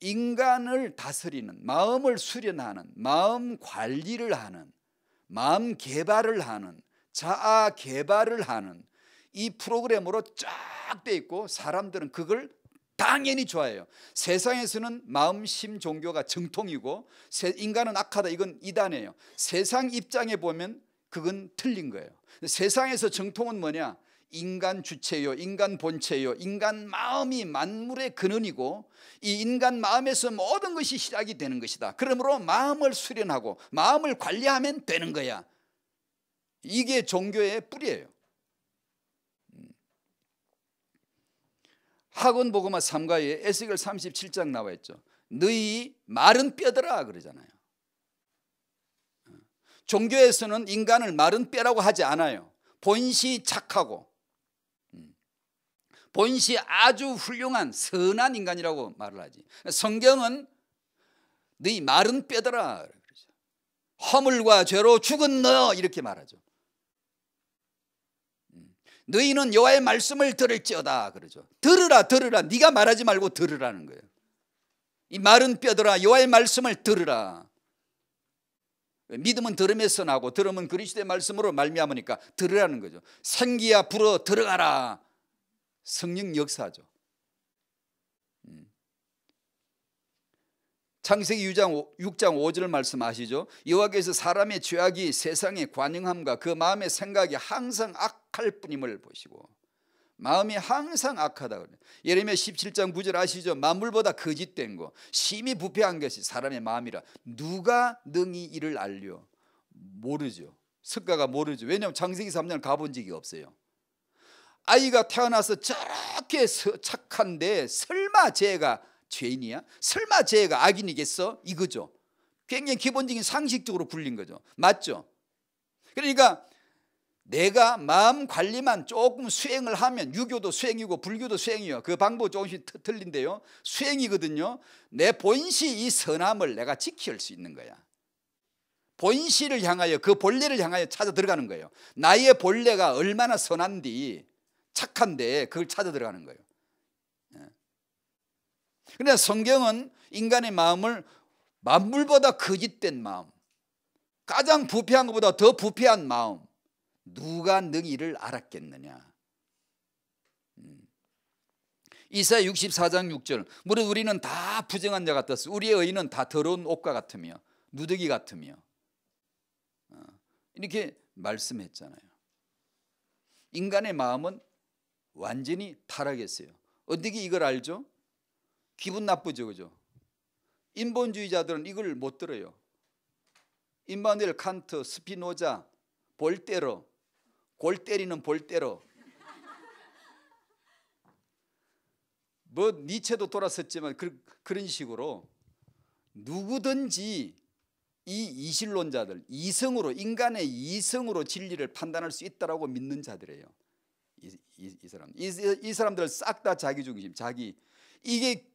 인간을 다스리는 마음을 수련하는 마음 관리를 하는 마음 개발을 하는 자아 개발을 하는 이 프로그램으로 쫙 돼 있고 사람들은 그걸 당연히 좋아해요. 세상에서는 마음심 종교가 정통이고 인간은 악하다 이건 이단이에요. 세상 입장에 보면 그건 틀린 거예요. 세상에서 정통은 뭐냐? 인간 주체요, 인간 본체요, 인간 마음이 만물의 근원이고 이 인간 마음에서 모든 것이 시작이 되는 것이다. 그러므로 마음을 수련하고 마음을 관리하면 되는 거야. 이게 종교의 뿌리예요. 학원 복음화 3가에 에스겔 37장 나와 있죠. 너희 마른 뼈더라 그러잖아요. 종교에서는 인간을 마른 뼈라고 하지 않아요. 본시 착하고 본시 아주 훌륭한 선한 인간이라고 말을 하지. 성경은 너희 마른 뼈더라 그러죠. 허물과 죄로 죽은 너 이렇게 말하죠. 너희는 여호와의 말씀을 들을지어다 그러죠. 들으라 들으라 네가 말하지 말고 들으라는 거예요. 이 말은 뼈더라 여호와의 말씀을 들으라. 믿음은 들음에서 나고 들음은 그리스도의 말씀으로 말미암으니까 들으라는 거죠. 생기야 불어 들어가라. 성령 역사죠. 창세기 6장, 6장 5절 말씀 아시죠? 여호와께서 사람의 죄악이 세상의 관용함과 그 마음의 생각이 항상 악할 뿐임을 보시고 마음이 항상 악하다 그래요. 예레미야 17장 9절 아시죠? 만물보다 거짓된 거 심히 부패한 것이 사람의 마음이라 누가 능히 이를 알려 모르죠. 석가가 모르죠. 왜냐하면 창세기 3년 가본 적이 없어요. 아이가 태어나서 저렇게 착한데 설마 제가 죄인이야? 설마 죄가 악인이겠어? 이거죠. 굉장히 기본적인 상식적으로 불린 거죠. 맞죠? 그러니까 내가 마음 관리만 조금 수행을 하면 유교도 수행이고 불교도 수행이요. 그 방법 조금씩 틀린데요. 수행이거든요. 내 본시 이 선함을 내가 지킬 수 있는 거야. 본시를 향하여 그 본래를 향하여 찾아 들어가는 거예요. 나의 본래가 얼마나 선한디 착한데 그걸 찾아 들어가는 거예요. 그러나 성경은 인간의 마음을 만물보다 거짓된 마음, 가장 부패한 것보다 더 부패한 마음, 누가 능히 이를 알았겠느냐. 음. 이사 64장 6절 무릇 우리는 다 부정한 자 같았어 우리의 의인은 다 더러운 옷과 같으며 누더기 같으며 어. 이렇게 말씀했잖아요 인간의 마음은 완전히 타락했어요 어떻게 이걸 알죠? 기분 나쁘죠, 그죠? 인본주의자들은 이걸 못 들어요. 임마누엘 칸트, 스피노자, 볼테로, 골 때리는 볼테로. 뭐 니체도 돌아섰지만 그, 그런 식으로 누구든지 이 이실론자들 이성으로 인간의 이성으로 진리를 판단할 수 있다라고 믿는 자들이에요. 이, 이, 이 사람 이, 이 사람들 싹다 자기 중심 자기 이게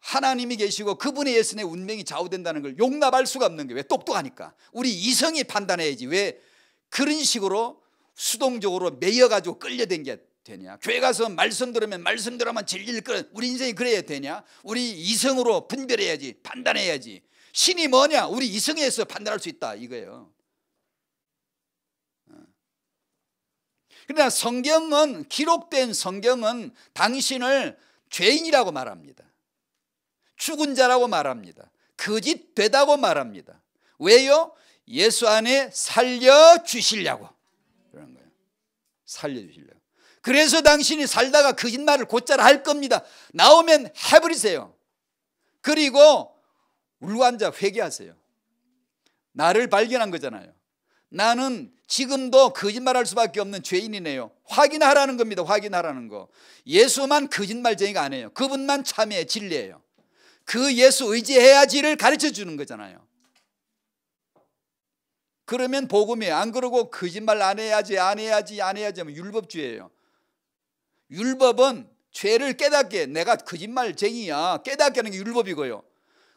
하나님이 계시고 그분의 예수의 운명이 좌우된다는 걸 용납할 수가 없는 게 왜 똑똑하니까 우리 이성이 판단해야지 왜 그런 식으로 수동적으로 매여가지고 끌려댄 게 되냐 교회 가서 말씀 들으면 말씀 들으면 진리를 끌 우리 인생이 그래야 되냐 우리 이성으로 분별해야지 판단해야지 신이 뭐냐 우리 이성에서 판단할 수 있다 이거예요 어. 그러나 성경은 기록된 성경은 당신을 죄인이라고 말합니다 죽은 자라고 말합니다. 거짓 그 되다고 말합니다. 왜요? 예수 안에 살려 주시려고 그런 거예요. 살려 주시려고. 그래서 당신이 살다가 거짓말을 그 곧잘 할 겁니다. 나오면 해버리세요. 그리고 울고 앉아 회개하세요. 나를 발견한 거잖아요. 나는 지금도 거짓말할 그 수밖에 없는 죄인이네요. 확인하라는 겁니다. 확인하라는 거. 예수만 거짓말쟁이가 아니에요. 그분만 참의 진리예요. 그 예수 의지해야지를 가르쳐 주는 거잖아요. 그러면 복음이에요. 안 그러고 거짓말 안 해야지, 안 해야지, 안 해야지 하면 율법주의예요. 율법은 죄를 깨닫게 내가 거짓말쟁이야 깨닫게 하는 게 율법이고요.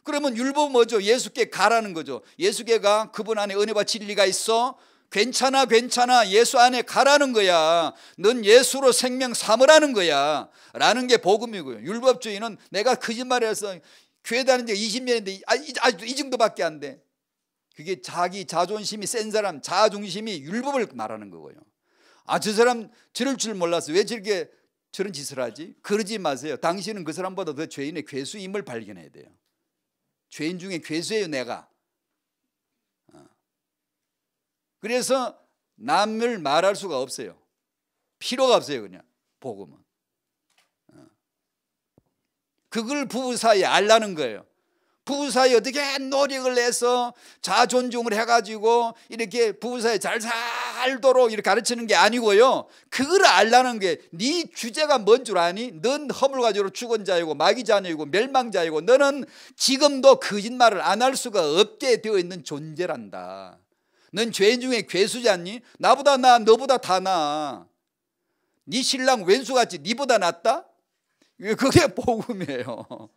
그러면 율법 뭐죠? 예수께 가라는 거죠. 예수께가 그분 안에 은혜와 진리가 있어 괜찮아 괜찮아 예수 안에 가라는 거야. 넌 예수로 생명 삼으라는 거야. 라는 게 복음이고요. 율법주의는 내가 거짓말해서 교회 다는지 20년인데 아, 아직도 이 정도밖에 안 돼. 그게 자기 자존심이 센 사람 자중심이 율법을 말하는 거고요. 아 저 사람 저럴 줄 몰라서 왜 저렇게 저런 짓을 하지? 그러지 마세요. 당신은 그 사람보다 더 죄인의 괴수임을 발견해야 돼요. 죄인 중에 괴수예요 내가. 그래서 남을 말할 수가 없어요. 필요가 없어요, 그냥 복음은. 어. 그걸 부부 사이에 알라는 거예요. 부부 사이 어떻게 노력을 해서 자존중을 해가지고 이렇게 부부 사이 잘 살도록 이렇게 가르치는 게 아니고요. 그걸 알라는 게 네 주제가 뭔 줄 아니? 넌 허물가지로 죽은 자이고 마귀 자녀이고 멸망자이고 너는 지금도 거짓말을 안 할 수가 없게 되어 있는 존재란다. 넌 죄인 중에 괴수잖니? 나보다 나, 너보다 다 나. 네 신랑 왼수같이 니보다 낫다? 그게 복음이에요.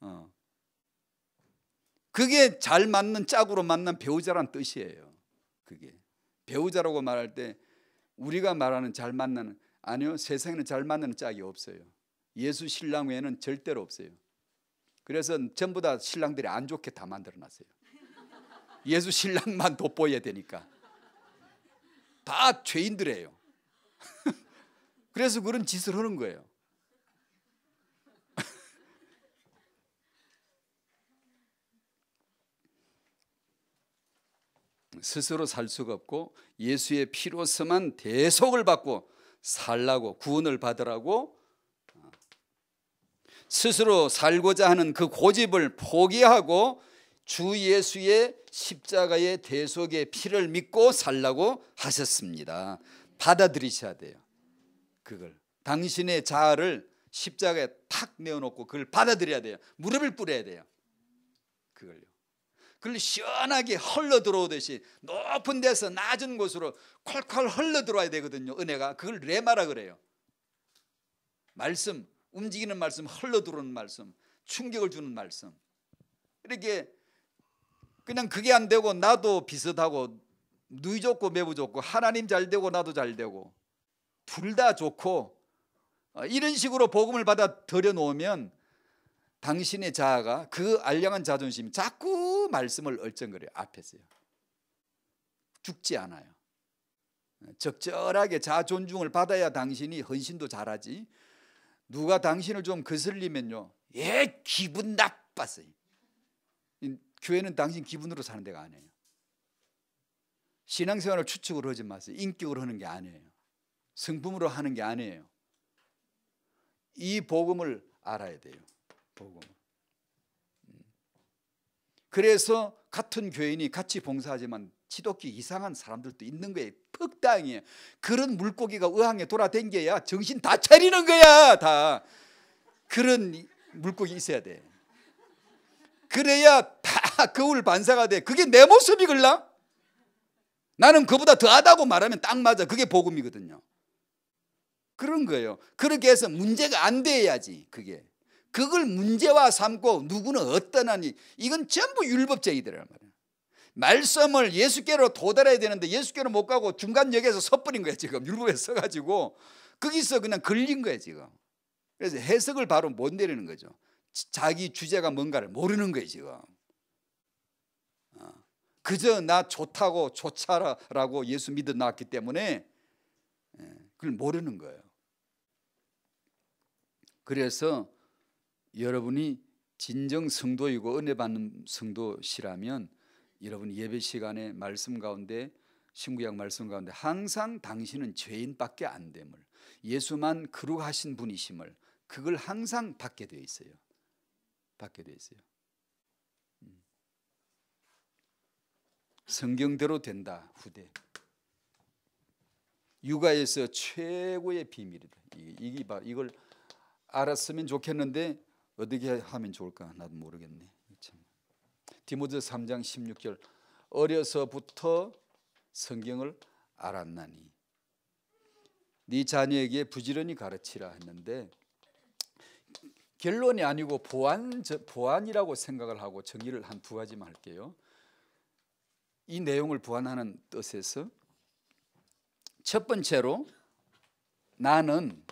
어. 그게 잘 맞는 짝으로 만난 배우자란 뜻이에요. 그게 배우자라고 말할 때 우리가 말하는 잘만는 아니요 세상에는 잘만는 짝이 없어요. 예수 신랑 외에는 절대로 없어요. 그래서 전부 다 신랑들이 안 좋게 다 만들어놨어요. 예수 신랑만 돋보여야 되니까. 다 죄인들이에요. 그래서 그런 짓을 하는 거예요. 스스로 살 수가 없고 예수의 피로서만 대속을 받고 살라고 구원을 받으라고 어, 스스로 살고자 하는 그 고집을 포기하고 주 예수의 십자가의 대속의 피를 믿고 살라고 하셨습니다. 받아들이셔야 돼요. 그걸 당신의 자아를 십자가에 탁 내어놓고 그걸 받아들여야 돼요. 무릎을 꿇어야 돼요. 그걸요. 그걸 시원하게 흘러 들어오듯이 높은 데서 낮은 곳으로 콸콸 흘러 들어와야 되거든요. 은혜가 그걸 레마라 그래요. 말씀 움직이는 말씀 흘러 들어오는 말씀 충격을 주는 말씀 이렇게 그냥 그게 안 되고 나도 비슷하고 누이 좋고 매부 좋고 하나님 잘 되고 나도 잘 되고 둘 다 좋고 어, 이런 식으로 복음을 받아 들여놓으면 당신의 자아가 그 알량한 자존심이 자꾸 말씀을 얼쩡거려요 앞에서요 죽지 않아요 어, 적절하게 자존중을 받아야 당신이 헌신도 잘하지 누가 당신을 좀 거슬리면요 예 기분 나빴어요 교회는 당신 기분으로 사는 데가 아니에요. 신앙생활을 추측으로 하지 마세요. 인격으로 하는 게 아니에요. 성품으로 하는 게 아니에요. 이 복음을 알아야 돼요. 복음. 음. 그래서 같은 교인이 같이 봉사하지만 지독히 이상한 사람들도 있는 거예요. 퍽당이에요. 그런 물고기가 의항에 돌아댕겨야 정신 다 차리는 거야. 다 그런 물고기 있어야 돼. 그래야 다 그울 아, 반사가 돼. 그게 내 모습이 글라? 나는 그보다 더하다고 말하면 딱 맞아. 그게 복음이거든요. 그런 거예요. 그렇게 해서 문제가 안 돼야지 그게. 그걸 문제와 삼고 누구는 어떠하니 이건 전부 율법쟁이들이란 말이에 말씀을 예수께로 도달해야 되는데 예수께로 못 가고 중간역에서 섣부린 거야 지금 율법에 써가지고 거기서 그냥 걸린 거야 지금. 그래서 해석을 바로 못 내리는 거죠. 자기 주제가 뭔가를 모르는 거예요 지금. 그저 나 좋다고 좋차라라고 예수 믿어 나왔기 때문에 예, 그걸 모르는 거예요. 그래서 여러분이 진정 성도이고 은혜 받는 성도시라면 여러분 예배 시간에 말씀 가운데 신구약 말씀 가운데 항상 당신은 죄인밖에 안 됨을 예수만 그룩하신 분이심을 그걸 항상 받게 되어 있어요. 받게 되어 있어요. 성경대로 된다 후대. 육아에서 최고의 비밀이다. 이게 바 이걸 알았으면 좋겠는데 어떻게 하면 좋을까 나도 모르겠네. 참. 디모데 3장 16절 어려서부터 성경을 알았나니 네 자녀에게 부지런히 가르치라 했는데 결론이 아니고 보완 보안이라고 생각을 하고 정의를 한 두 가지만 할게요. 이 내용을 보완하는 뜻에서 첫 번째로 나는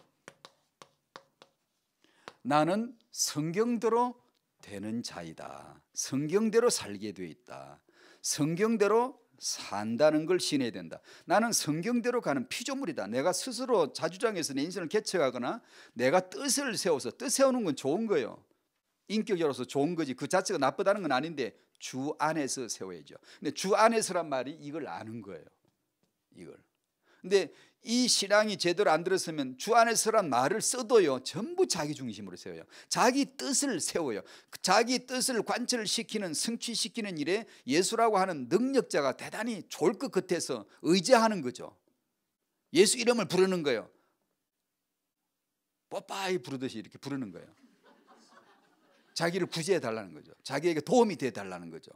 나는 성경대로 되는 자이다. 성경대로 살게 되어 있다. 성경대로 산다는 걸 신해야 된다. 나는 성경대로 가는 피조물이다. 내가 스스로 자주장에서내 인생을 개척하거나 내가 뜻을 세워서 뜻 세우는 건 좋은 거예요. 인격으로서 좋은 거지 그 자체가 나쁘다는 건 아닌데 주 안에서 세워야죠. 근데 주 안에서란 말이 이걸 아는 거예요. 이걸. 근데 이 신앙이 제대로 안 들었으면 주 안에서란 말을 써도요 전부 자기 중심으로 세워요 자기 뜻을 세워요 자기 뜻을 관철시키는 승취시키는 일에 예수라고 하는 능력자가 대단히 좋을 것 같아서 의지하는 거죠 예수 이름을 부르는 거예요 뽀빠이 부르듯이 이렇게 부르는 거예요 자기를 구제해 달라는 거죠. 자기에게 도움이 돼 달라는 거죠.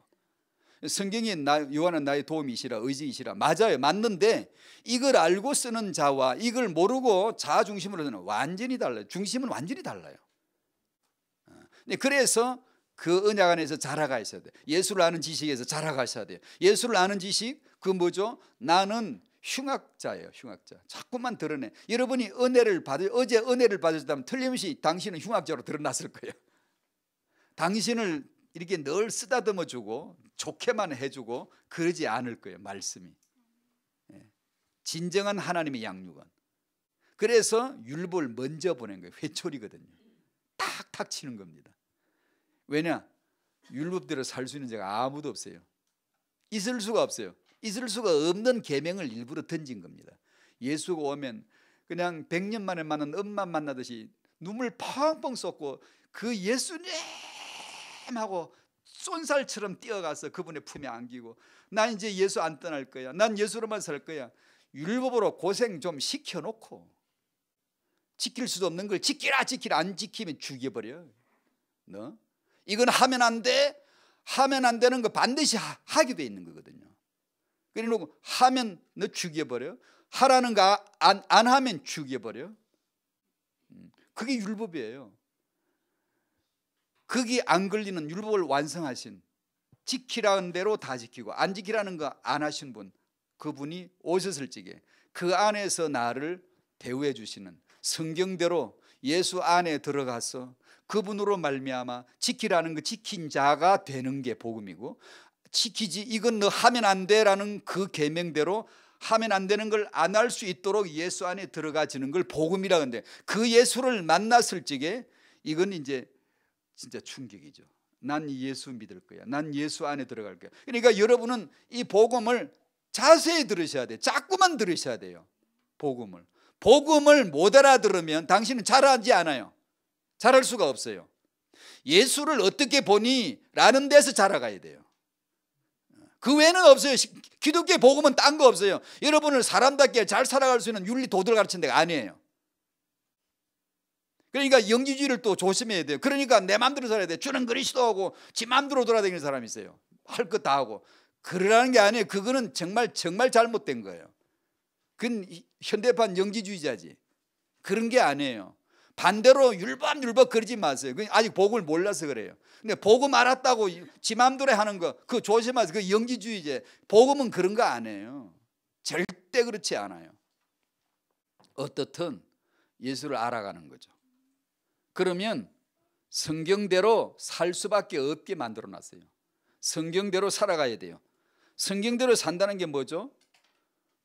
성경이 나, 요한은 나의 도움이시라 의지이시라 맞아요 맞는데 이걸 알고 쓰는 자와 이걸 모르고 자 중심으로 는 완전히 달라요 중심은 완전히 달라요 어. 그래서 그 언약 안에서 자라가 있어야 돼요 예수를 아는 지식에서 자라가 있어야 돼요 예수를 아는 지식 그 뭐죠 나는 흉악자예요 흉악자 자꾸만 드러내 여러분이 은혜를 받을 어제 은혜를 받으셨다면 틀림없이 당신은 흉악자로 드러났을 거예요 당신을 이렇게 늘 쓰다듬어 주고 좋게만 해 주고 그러지 않을 거예요, 말씀이. 예. 진정한 하나님의 양육은 그래서 율법을 먼저 보낸 거예요. 회초리거든요. 탁탁 치는 겁니다. 왜냐? 율법대로 살 수 있는 자가 아무도 없어요. 있을 수가 없어요. 있을 수가 없는 계명을 일부러 던진 겁니다. 예수가 오면 그냥 1년 만에 만난 엄마 만나듯이 눈물 펑펑 쏟고 그 예수님 하고 쏜살처럼 뛰어가서 그분의 품에 안기고 난 이제 예수 안 떠날 거야. 난 예수로만 살 거야. 율법으로 고생 좀 시켜놓고 지킬 수도 없는 걸 지키라 지키라 안 지키면 죽여버려. 너 이건 하면 안 돼. 하면 안 되는 거 반드시 하, 게돼 있는 거거든요. 그러니까 하면 너 죽여버려. 하라는 거안안 하면 죽여버려. 음, 그게 율법이에요. 극이 안 걸리는 율법을 완성하신 지키라는 대로 다 지키고 안 지키라는 거 안 하신 분 그분이 오셨을지게 그 안에서 나를 대우해 주시는 성경대로 예수 안에 들어가서 그분으로 말미암아 지키라는 거 그 지킨 자가 되는 게 복음이고 지키지 이건 너 하면 안 돼라는 그 계명대로 하면 안 되는 걸 안 할 수 있도록 예수 안에 들어가지는 걸 복음이라 근데 그 예수를 만났을 적에 이건 이제 진짜 충격이죠. 난 예수 믿을 거야. 난 예수 안에 들어갈 거야. 그러니까 여러분은 이 복음을 자세히 들으셔야 돼. 요 자꾸만 들으셔야 돼요. 복음을. 복음을 못 알아들으면 당신은 잘하지 않아요. 잘할 수가 없어요. 예수를 어떻게 보니? 라는 데서 자라가야 돼요. 그 외에는 없어요. 기독교의 복음은 딴 거 없어요. 여러분을 사람답게 잘 살아갈 수 있는 윤리 도들을가르친 데가 아니에요. 그러니까 영지주의를 또 조심해야 돼요. 그러니까 내 마음대로 살아야 돼. 주는 그리스도하고 지 마음대로 돌아다니는 사람이 있어요. 할 것 다 하고. 그러라는 게 아니에요. 그거는 정말 정말 잘못된 거예요. 그건 현대판 영지주의자지. 그런 게 아니에요. 반대로 율법 율법 그러지 마세요. 아직 복을 몰라서 그래요. 근데 복음 알았다고 지 마음대로 하는 거 그거 조심하세요. 그 영지주의제. 복음은 그런 거 아니에요. 절대 그렇지 않아요. 어떻든 예수를 알아가는 거죠. 그러면 성경대로 살 수밖에 없게 만들어 놨어요. 성경대로 살아가야 돼요. 성경대로 산다는 게 뭐죠?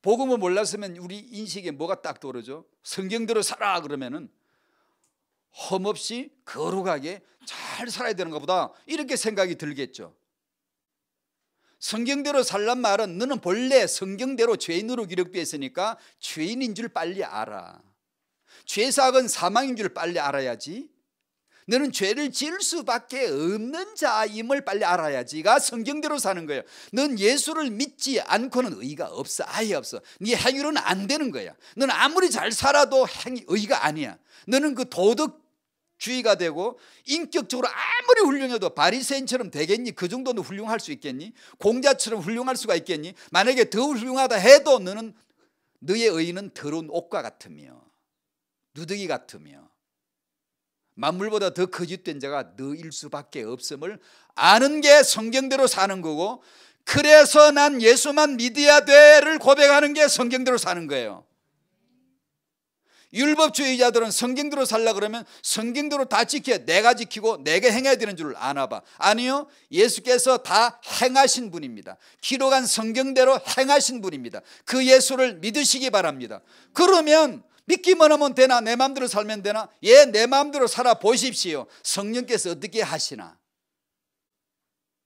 복음을 몰랐으면 우리 인식에 뭐가 딱 떠오르죠? 성경대로 살아 그러면은 험없이 거룩하게 잘 살아야 되는것 보다 이렇게 생각이 들겠죠. 성경대로 살란 말은 너는 본래 성경대로 죄인으로 기록되어 있으니까 죄인인 줄 빨리 알아. 죄사악은 사망인 줄 빨리 알아야지 너는 죄를 지을 수밖에 없는 자임을 빨리 알아야지가 성경대로 사는 거예요. 넌 예수를 믿지 않고는 의가 없어. 아예 없어. 네 행위로는 안 되는 거야. 넌 아무리 잘 살아도 행위 의가 아니야. 너는 그 도덕주의가 되고 인격적으로 아무리 훌륭해도 바리새인처럼 되겠니? 그 정도는 훌륭할 수 있겠니? 공자처럼 훌륭할 수가 있겠니? 만약에 더 훌륭하다 해도 너는 너의 의는 더러운 옷과 같으며 누더기 같으며 만물보다 더 거짓된 자가 너일 수밖에 없음을 아는 게 성경대로 사는 거고 그래서 난 예수만 믿어야 돼를 고백하는 게 성경대로 사는 거예요. 율법주의자들은 성경대로 살라 그러면 성경대로 다 지켜 내가 지키고 내가 행해야 되는 줄 아나 봐. 아니요. 예수께서 다 행하신 분입니다. 기록한 성경대로 행하신 분입니다. 그 예수를 믿으시기 바랍니다. 그러면 믿기만 하면 되나? 내 마음대로 살면 되나? 예, 내 마음대로 살아 보십시오. 성령께서 어떻게 하시나?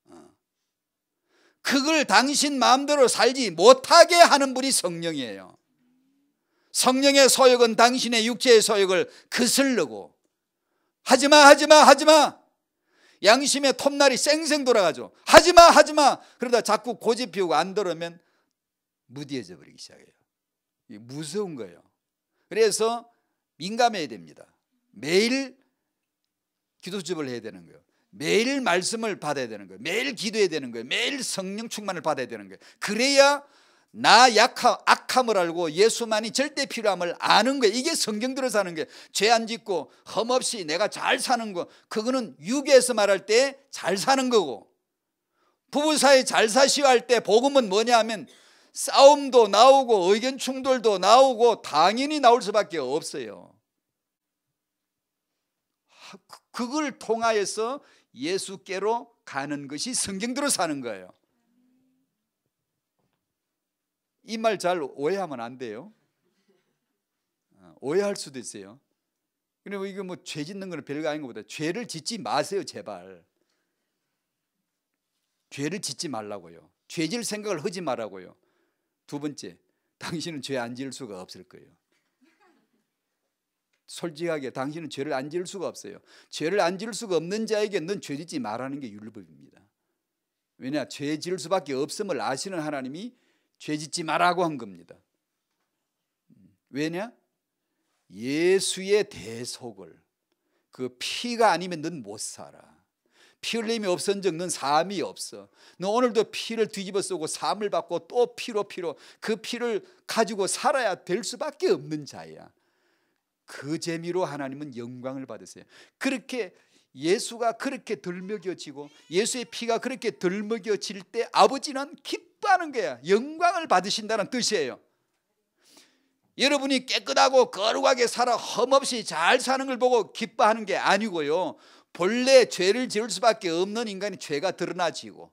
어. 그걸 당신 마음대로 살지 못하게 하는 분이 성령이에요. 성령의 소욕은 당신의 육체의 소욕을 그슬르고 하지마 하지마 하지마 양심의 톱날이 쌩쌩 돌아가죠. 하지마 하지마 그러다 자꾸 고집 피우고 안 들으면 무디해져 버리기 시작해요. 무서운 거예요. 그래서 민감해야 됩니다. 매일 기도집을 해야 되는 거예요. 매일 말씀을 받아야 되는 거예요. 매일 기도해야 되는 거예요. 매일 성령 충만을 받아야 되는 거예요. 그래야 나 약함, 악함을 알고 예수만이 절대 필요함을 아는 거예요. 이게 성경대로 사는 거예요. 죄 안 짓고 험없이 내가 잘 사는 거. 그거는 육에서 말할 때 잘 사는 거고 부부 사이 잘 사시오 할 때 복음은 뭐냐 하면 싸움도 나오고 의견 충돌도 나오고 당연히 나올 수밖에 없어요. 그, 그걸 통하여서 예수께로 가는 것이 성경대로 사는 거예요. 이 말 잘 오해하면 안 돼요. 어, 오해할 수도 있어요. 그리고 이거 뭐 죄 짓는 건 별거 아닌 것보다 죄를 짓지 마세요 제발. 죄를 짓지 말라고요. 죄질 생각을 하지 말라고요. 두 번째, 당신은 죄 안 지을 수가 없을 거예요. 솔직하게 당신은 죄를 안 지을 수가 없어요. 죄를 안 지을 수가 없는 자에게 넌 죄짓지 말하는 게 율법입니다. 왜냐 죄 지을 수밖에 없음을 아시는 하나님이 죄짓지 말라고 한 겁니다. 왜냐 예수의 대속을 그 피가 아니면 넌 못 살아. 피 흘림이 없은적는 삶이 없어. 너 오늘도 피를 뒤집어 쓰고 삶을 받고 또 피로 피로 그 피를 가지고 살아야 될 수밖에 없는 자야. 그 재미로 하나님은 영광을 받으세요. 그렇게 예수가 그렇게 덜먹여지고 예수의 피가 그렇게 덜먹여질 때 아버지는 기뻐하는 거야. 영광을 받으신다는 뜻이에요. 여러분이 깨끗하고 거룩하게 살아 험없이 잘 사는 걸 보고 기뻐하는 게 아니고요. 본래 죄를 지을 수밖에 없는 인간이 죄가 드러나지고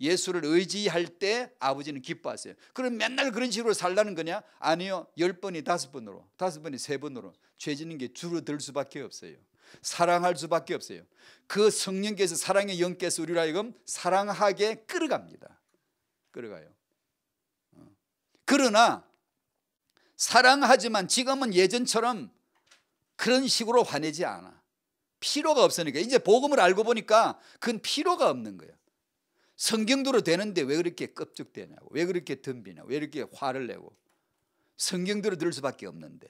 예수를 의지할 때 아버지는 기뻐하세요. 그럼 맨날 그런 식으로 살라는 거냐? 아니요. 열 번이 다섯 번으로, 다섯 번이 세 번으로 죄 지는 게 줄어들 수밖에 없어요. 사랑할 수밖에 없어요. 그 성령께서 사랑의 영께서 우리를 하여금 사랑하게 끌어갑니다. 끌어가요. 어. 그러나 사랑하지만 지금은 예전처럼 그런 식으로 화내지 않아. 필요가 없으니까 이제 복음을 알고 보니까 그건 필요가 없는 거예요. 성경대로 되는데 왜 그렇게 껍죽대냐고 왜 그렇게 덤비냐 왜 이렇게 화를 내고 성경대로 들 수밖에 없는데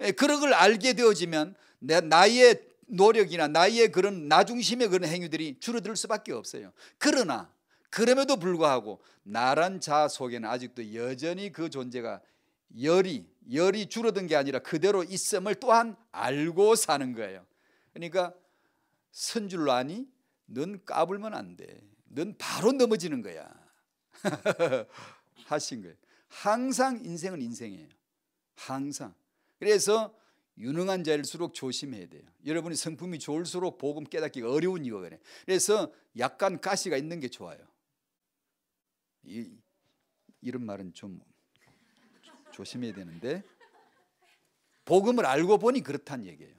예, 그런 걸 알게 되어지면 내 나의 노력이나 나의 그런 나중심의 그런 행위들이 줄어들 수밖에 없어요. 그러나 그럼에도 불구하고 나란 자 속에는 아직도 여전히 그 존재가 열이 열이 줄어든 게 아니라 그대로 있음을 또한 알고 사는 거예요. 그러니까 선줄 아니? 넌 까불면 안 돼. 넌 바로 넘어지는 거야. 하신 거예요. 항상 인생은 인생이에요. 항상. 그래서 유능한 자일수록 조심해야 돼요. 여러분이 성품이 좋을수록 복음 깨닫기가 어려운 이유가 그래. 그래서 약간 가시가 있는 게 좋아요. 이, 이런 말은 좀 조심해야 되는데 복음을 알고 보니 그렇단 얘기예요.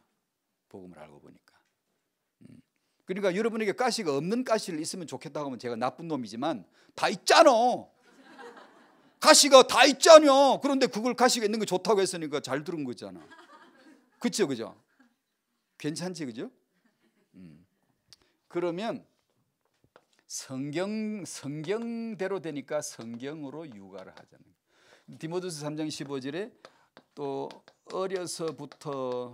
복음을 알고 보니까. 음. 그러니까 여러분에게 가시가 없는 가시를 있으면 좋겠다고 하면 제가 나쁜 놈이지만 다 있잖아. 가시가 다 있잖아. 그런데 그걸 가시가 있는 게 좋다고 했으니까 잘 들은 거잖아. 그죠, 그죠? 괜찮지, 그죠? 음. 그러면 성경 성경대로 되니까 성경으로 육아를 하잖아요 디모데서 3장 15절에 또 어려서부터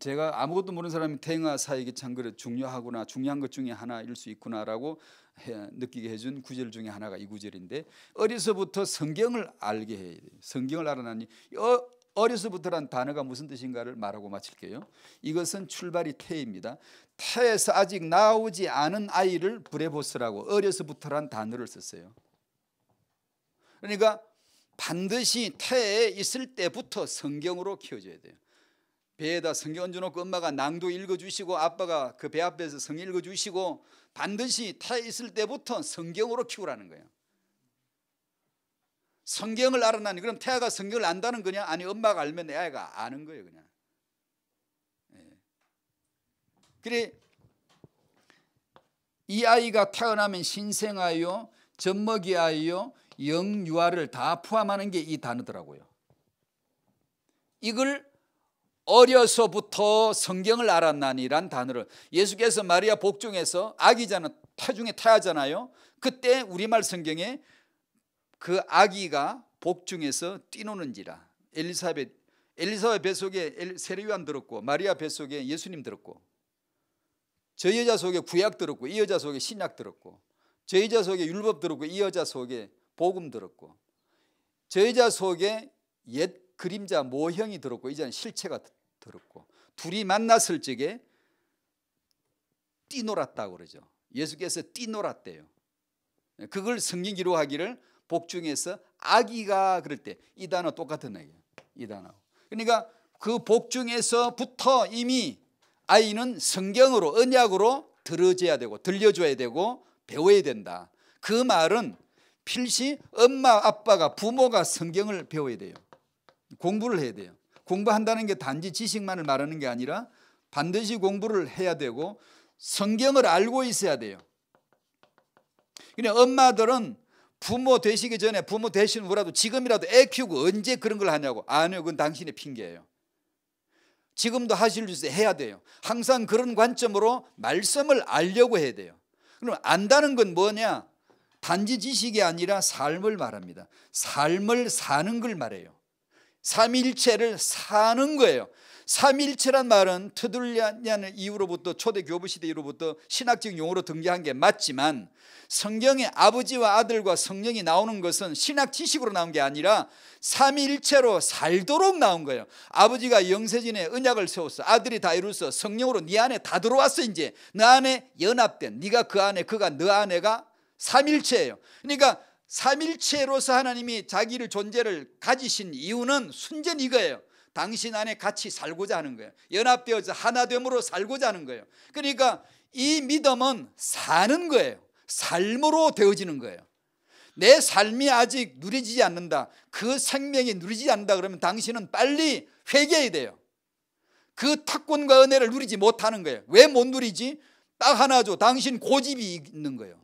제가 아무것도 모르는 사람이 태행아 사역이 참 그래 중요하구나 중요한 것 중에 하나일 수 있구나라고 해, 느끼게 해준 구절 중에 하나가 이 구절인데 어려서부터 성경을 알게 해야 돼요. 성경을 알아나니 어, 어려서부터란 단어가 무슨 뜻인가를 말하고 마칠게요. 이것은 출발이 태입니다. 태에서 아직 나오지 않은 아이를 브레보스라고 어려서부터란 단어를 썼어요. 그러니까 반드시 태에 있을 때부터 성경으로 키워줘야 돼요. 배에다 성경 얹어놓고 엄마가 낭도 읽어주시고 아빠가 그 배 앞에서 성경 읽어주시고 반드시 타 있을 때부터 성경으로 키우라는 거예요. 성경을 알아나니 그럼 태아가 성경을 안다는 거냐? 아니 엄마가 알면 내 아이가 아는 거예요 그냥. 예. 그래 이 아이가 태어나면 신생아요, 젖먹이 아이요, 영유아를 다 포함하는 게 이 단어더라고요. 이걸 어려서부터 성경을 알았나니란 단어를 예수께서 마리아 복중에서 아기자는 타중에 타야잖아요. 그때 우리말 성경에 그 아기가 복중에서 뛰노는지라 엘리사벳 엘리사벳 뱃속에 세례요한 들었고 마리아 뱃속에 예수님 들었고 저 여자 속에 구약 들었고 이 여자 속에 신약 들었고 저 여자 속에 율법 들었고 이 여자 속에 복음 들었고 저 여자 속에 옛 그림자 모형이 들었고 이제는 실체가 더럽고 둘이 만났을 적에 뛰놀았다고 그러죠. 예수께서 뛰놀았대요. 그걸 성경 기록하기를 복중에서 아기가 그럴 때 이 단어 똑같은 얘기예요. 이 단어. 그러니까 그 복중에서부터 이미 아이는 성경으로 언약으로 들어줘야 되고 들려줘야 되고 배워야 된다. 그 말은 필시 엄마 아빠가 부모가 성경을 배워야 돼요. 공부를 해야 돼요. 공부한다는 게 단지 지식만을 말하는 게 아니라 반드시 공부를 해야 되고 성경을 알고 있어야 돼요. 그러 그러니까 엄마들은 부모 되시기 전에 부모 되신 후라도 지금이라도 애 키우고 언제 그런 걸 하냐고 아니요 그건 당신의 핑계예요. 지금도 하실 수 해야 돼요. 항상 그런 관점으로 말씀을 알려고 해야 돼요. 그럼 안다는 건 뭐냐? 단지 지식이 아니라 삶을 말합니다. 삶을 사는 걸 말해요. 삼일체를 사는 거예요. 삼일체란 말은 트둘리아 이후로부터 초대 교부 시대 이후로부터 신학적 용어로 등장한 게 맞지만 성경의 아버지와 아들과 성령이 나오는 것은 신학 지식으로 나온 게 아니라 삼일체로 살도록 나온 거예요. 아버지가 영세진에 은약을 세웠어. 아들이 다 이루었어. 성령으로 네 안에 다 들어왔어 이제. 너 네 안에 연합된. 네가 그 안에 그가 너 안에가 삼일체예요. 그러니까 삼일체로서 하나님이 자기를 존재를 가지신 이유는 순전 이거예요. 당신 안에 같이 살고자 하는 거예요. 연합되어서 하나됨으로 살고자 하는 거예요. 그러니까 이 믿음은 사는 거예요. 삶으로 되어지는 거예요. 내 삶이 아직 누리지 않는다. 그 생명이 누리지 않는다 그러면 당신은 빨리 회개해야 돼요. 그 탁권과 은혜를 누리지 못하는 거예요. 왜 못 누리지? 딱 하나죠. 당신 고집이 있는 거예요.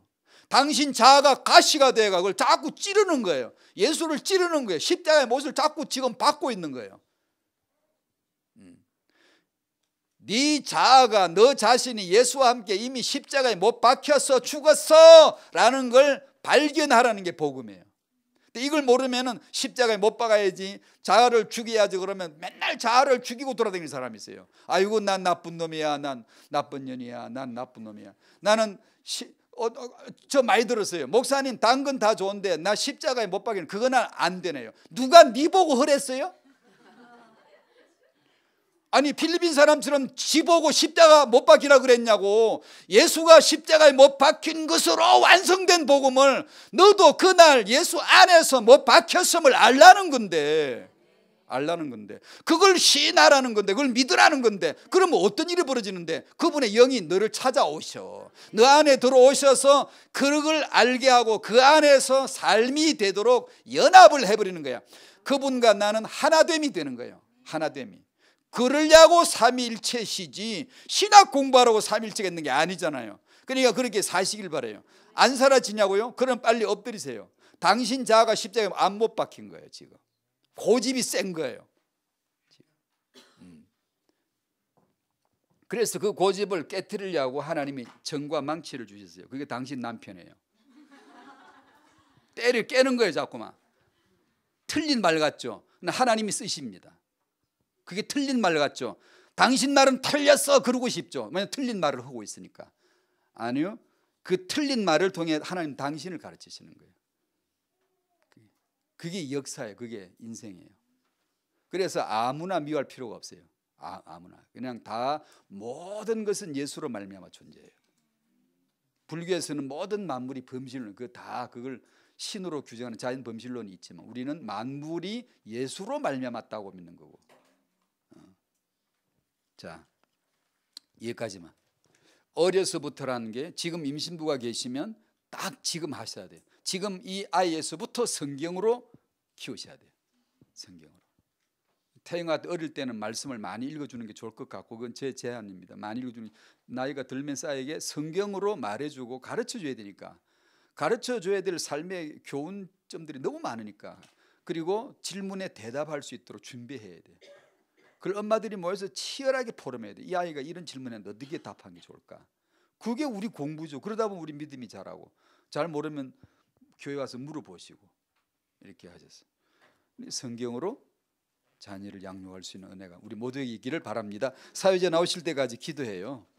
당신 자아가 가시가 돼가 그걸 자꾸 찌르는 거예요. 예수를 찌르는 거예요. 십자가의 못을 자꾸 지금 받고 있는 거예요. 음. 네 자아가 너 자신이 예수와 함께 이미 십자가에 못 박혀서 죽었어 라는 걸 발견하라는 게 복음이에요 근데 이걸 모르면 십자가에 못 박아야지 자아를 죽여야지 그러면 맨날 자아를 죽이고 돌아다니는 사람이 있어요 아이고 난 나쁜 놈이야 난 나쁜 년이야 난 나쁜 놈이야 나는 시, 어, 어, 저 많이 들었어요. 목사님 당근 다 좋은데 나 십자가에 못 박이는 그건 안 되네요. 누가 네 보고 허랬어요? 아니 필리핀 사람처럼 지 보고 십자가 못 박히라 그랬냐고 예수가 십자가에 못 박힌 것으로 완성된 복음을 너도 그날 예수 안에서 못 박혔음을 알라는 건데 알라는 건데 그걸 신하라는 건데 그걸 믿으라는 건데 그러면 어떤 일이 벌어지는데 그분의 영이 너를 찾아오셔 너 안에 들어오셔서 그걸 알게 하고 그 안에서 삶이 되도록 연합을 해버리는 거야 그분과 나는 하나됨이 되는 거예요 하나됨이 그러려고 삼일체시지 신학 공부하라고 삼일체가있는게 아니잖아요 그러니까 그렇게 사시길 바래요 안 사라지냐고요? 그럼 빨리 엎드리세요 당신 자아가 십자가에 안못 박힌 거예요 지금 고집이 센 거예요. 음. 그래서 그 고집을 깨뜨리려고 하나님이 정과 망치를 주셨어요. 그게 당신 남편이에요. 때를 깨는 거예요, 자꾸만. 틀린 말 같죠. 하나님이 쓰십니다. 그게 틀린 말 같죠. 당신 말은 틀렸어 그러고 싶죠. 왜냐 틀린 말을 하고 있으니까. 아니요. 그 틀린 말을 통해 하나님 당신을 가르치시는 거예요. 그게 역사예요. 그게 인생이에요. 그래서 아무나 미워할 필요가 없어요. 아, 아무나 그냥 다 모든 것은 예수로 말미암아 존재해요. 불교에서는 모든 만물이 범신론그 다 그걸 신으로 규정하는 자연 범신론이 있지만 우리는 만물이 예수로 말미암았다고 믿는 거고. 어. 자 여기까지만. 어려서부터라는 게 지금 임신부가 계시면 딱 지금 하셔야 돼요. 지금 이 아이에서부터 성경으로 키우셔야 돼요. 성경으로. 태영아 어릴 때는 말씀을 많이 읽어주는 게 좋을 것 같고 그건 제 제안입니다. 많이 읽어주는 나이가 들면싸에게 성경으로 말해주고 가르쳐줘야 되니까 가르쳐줘야 될 삶의 교훈점들이 너무 많으니까 그리고 질문에 대답할 수 있도록 준비해야 돼. 요 그걸 엄마들이 모여서 치열하게 포럼해야 돼. 이 아이가 이런 질문에 어떻게 답하는 게 좋을까? 그게 우리 공부죠. 그러다 보면 우리 믿음이 자라고 잘 모르면 교회 와서 물어보시고 이렇게 하셨어요. 성경으로 자녀를 양육할 수 있는 은혜가 우리 모두에게 있기를 바랍니다. 사회자 나오실 때까지 기도해요.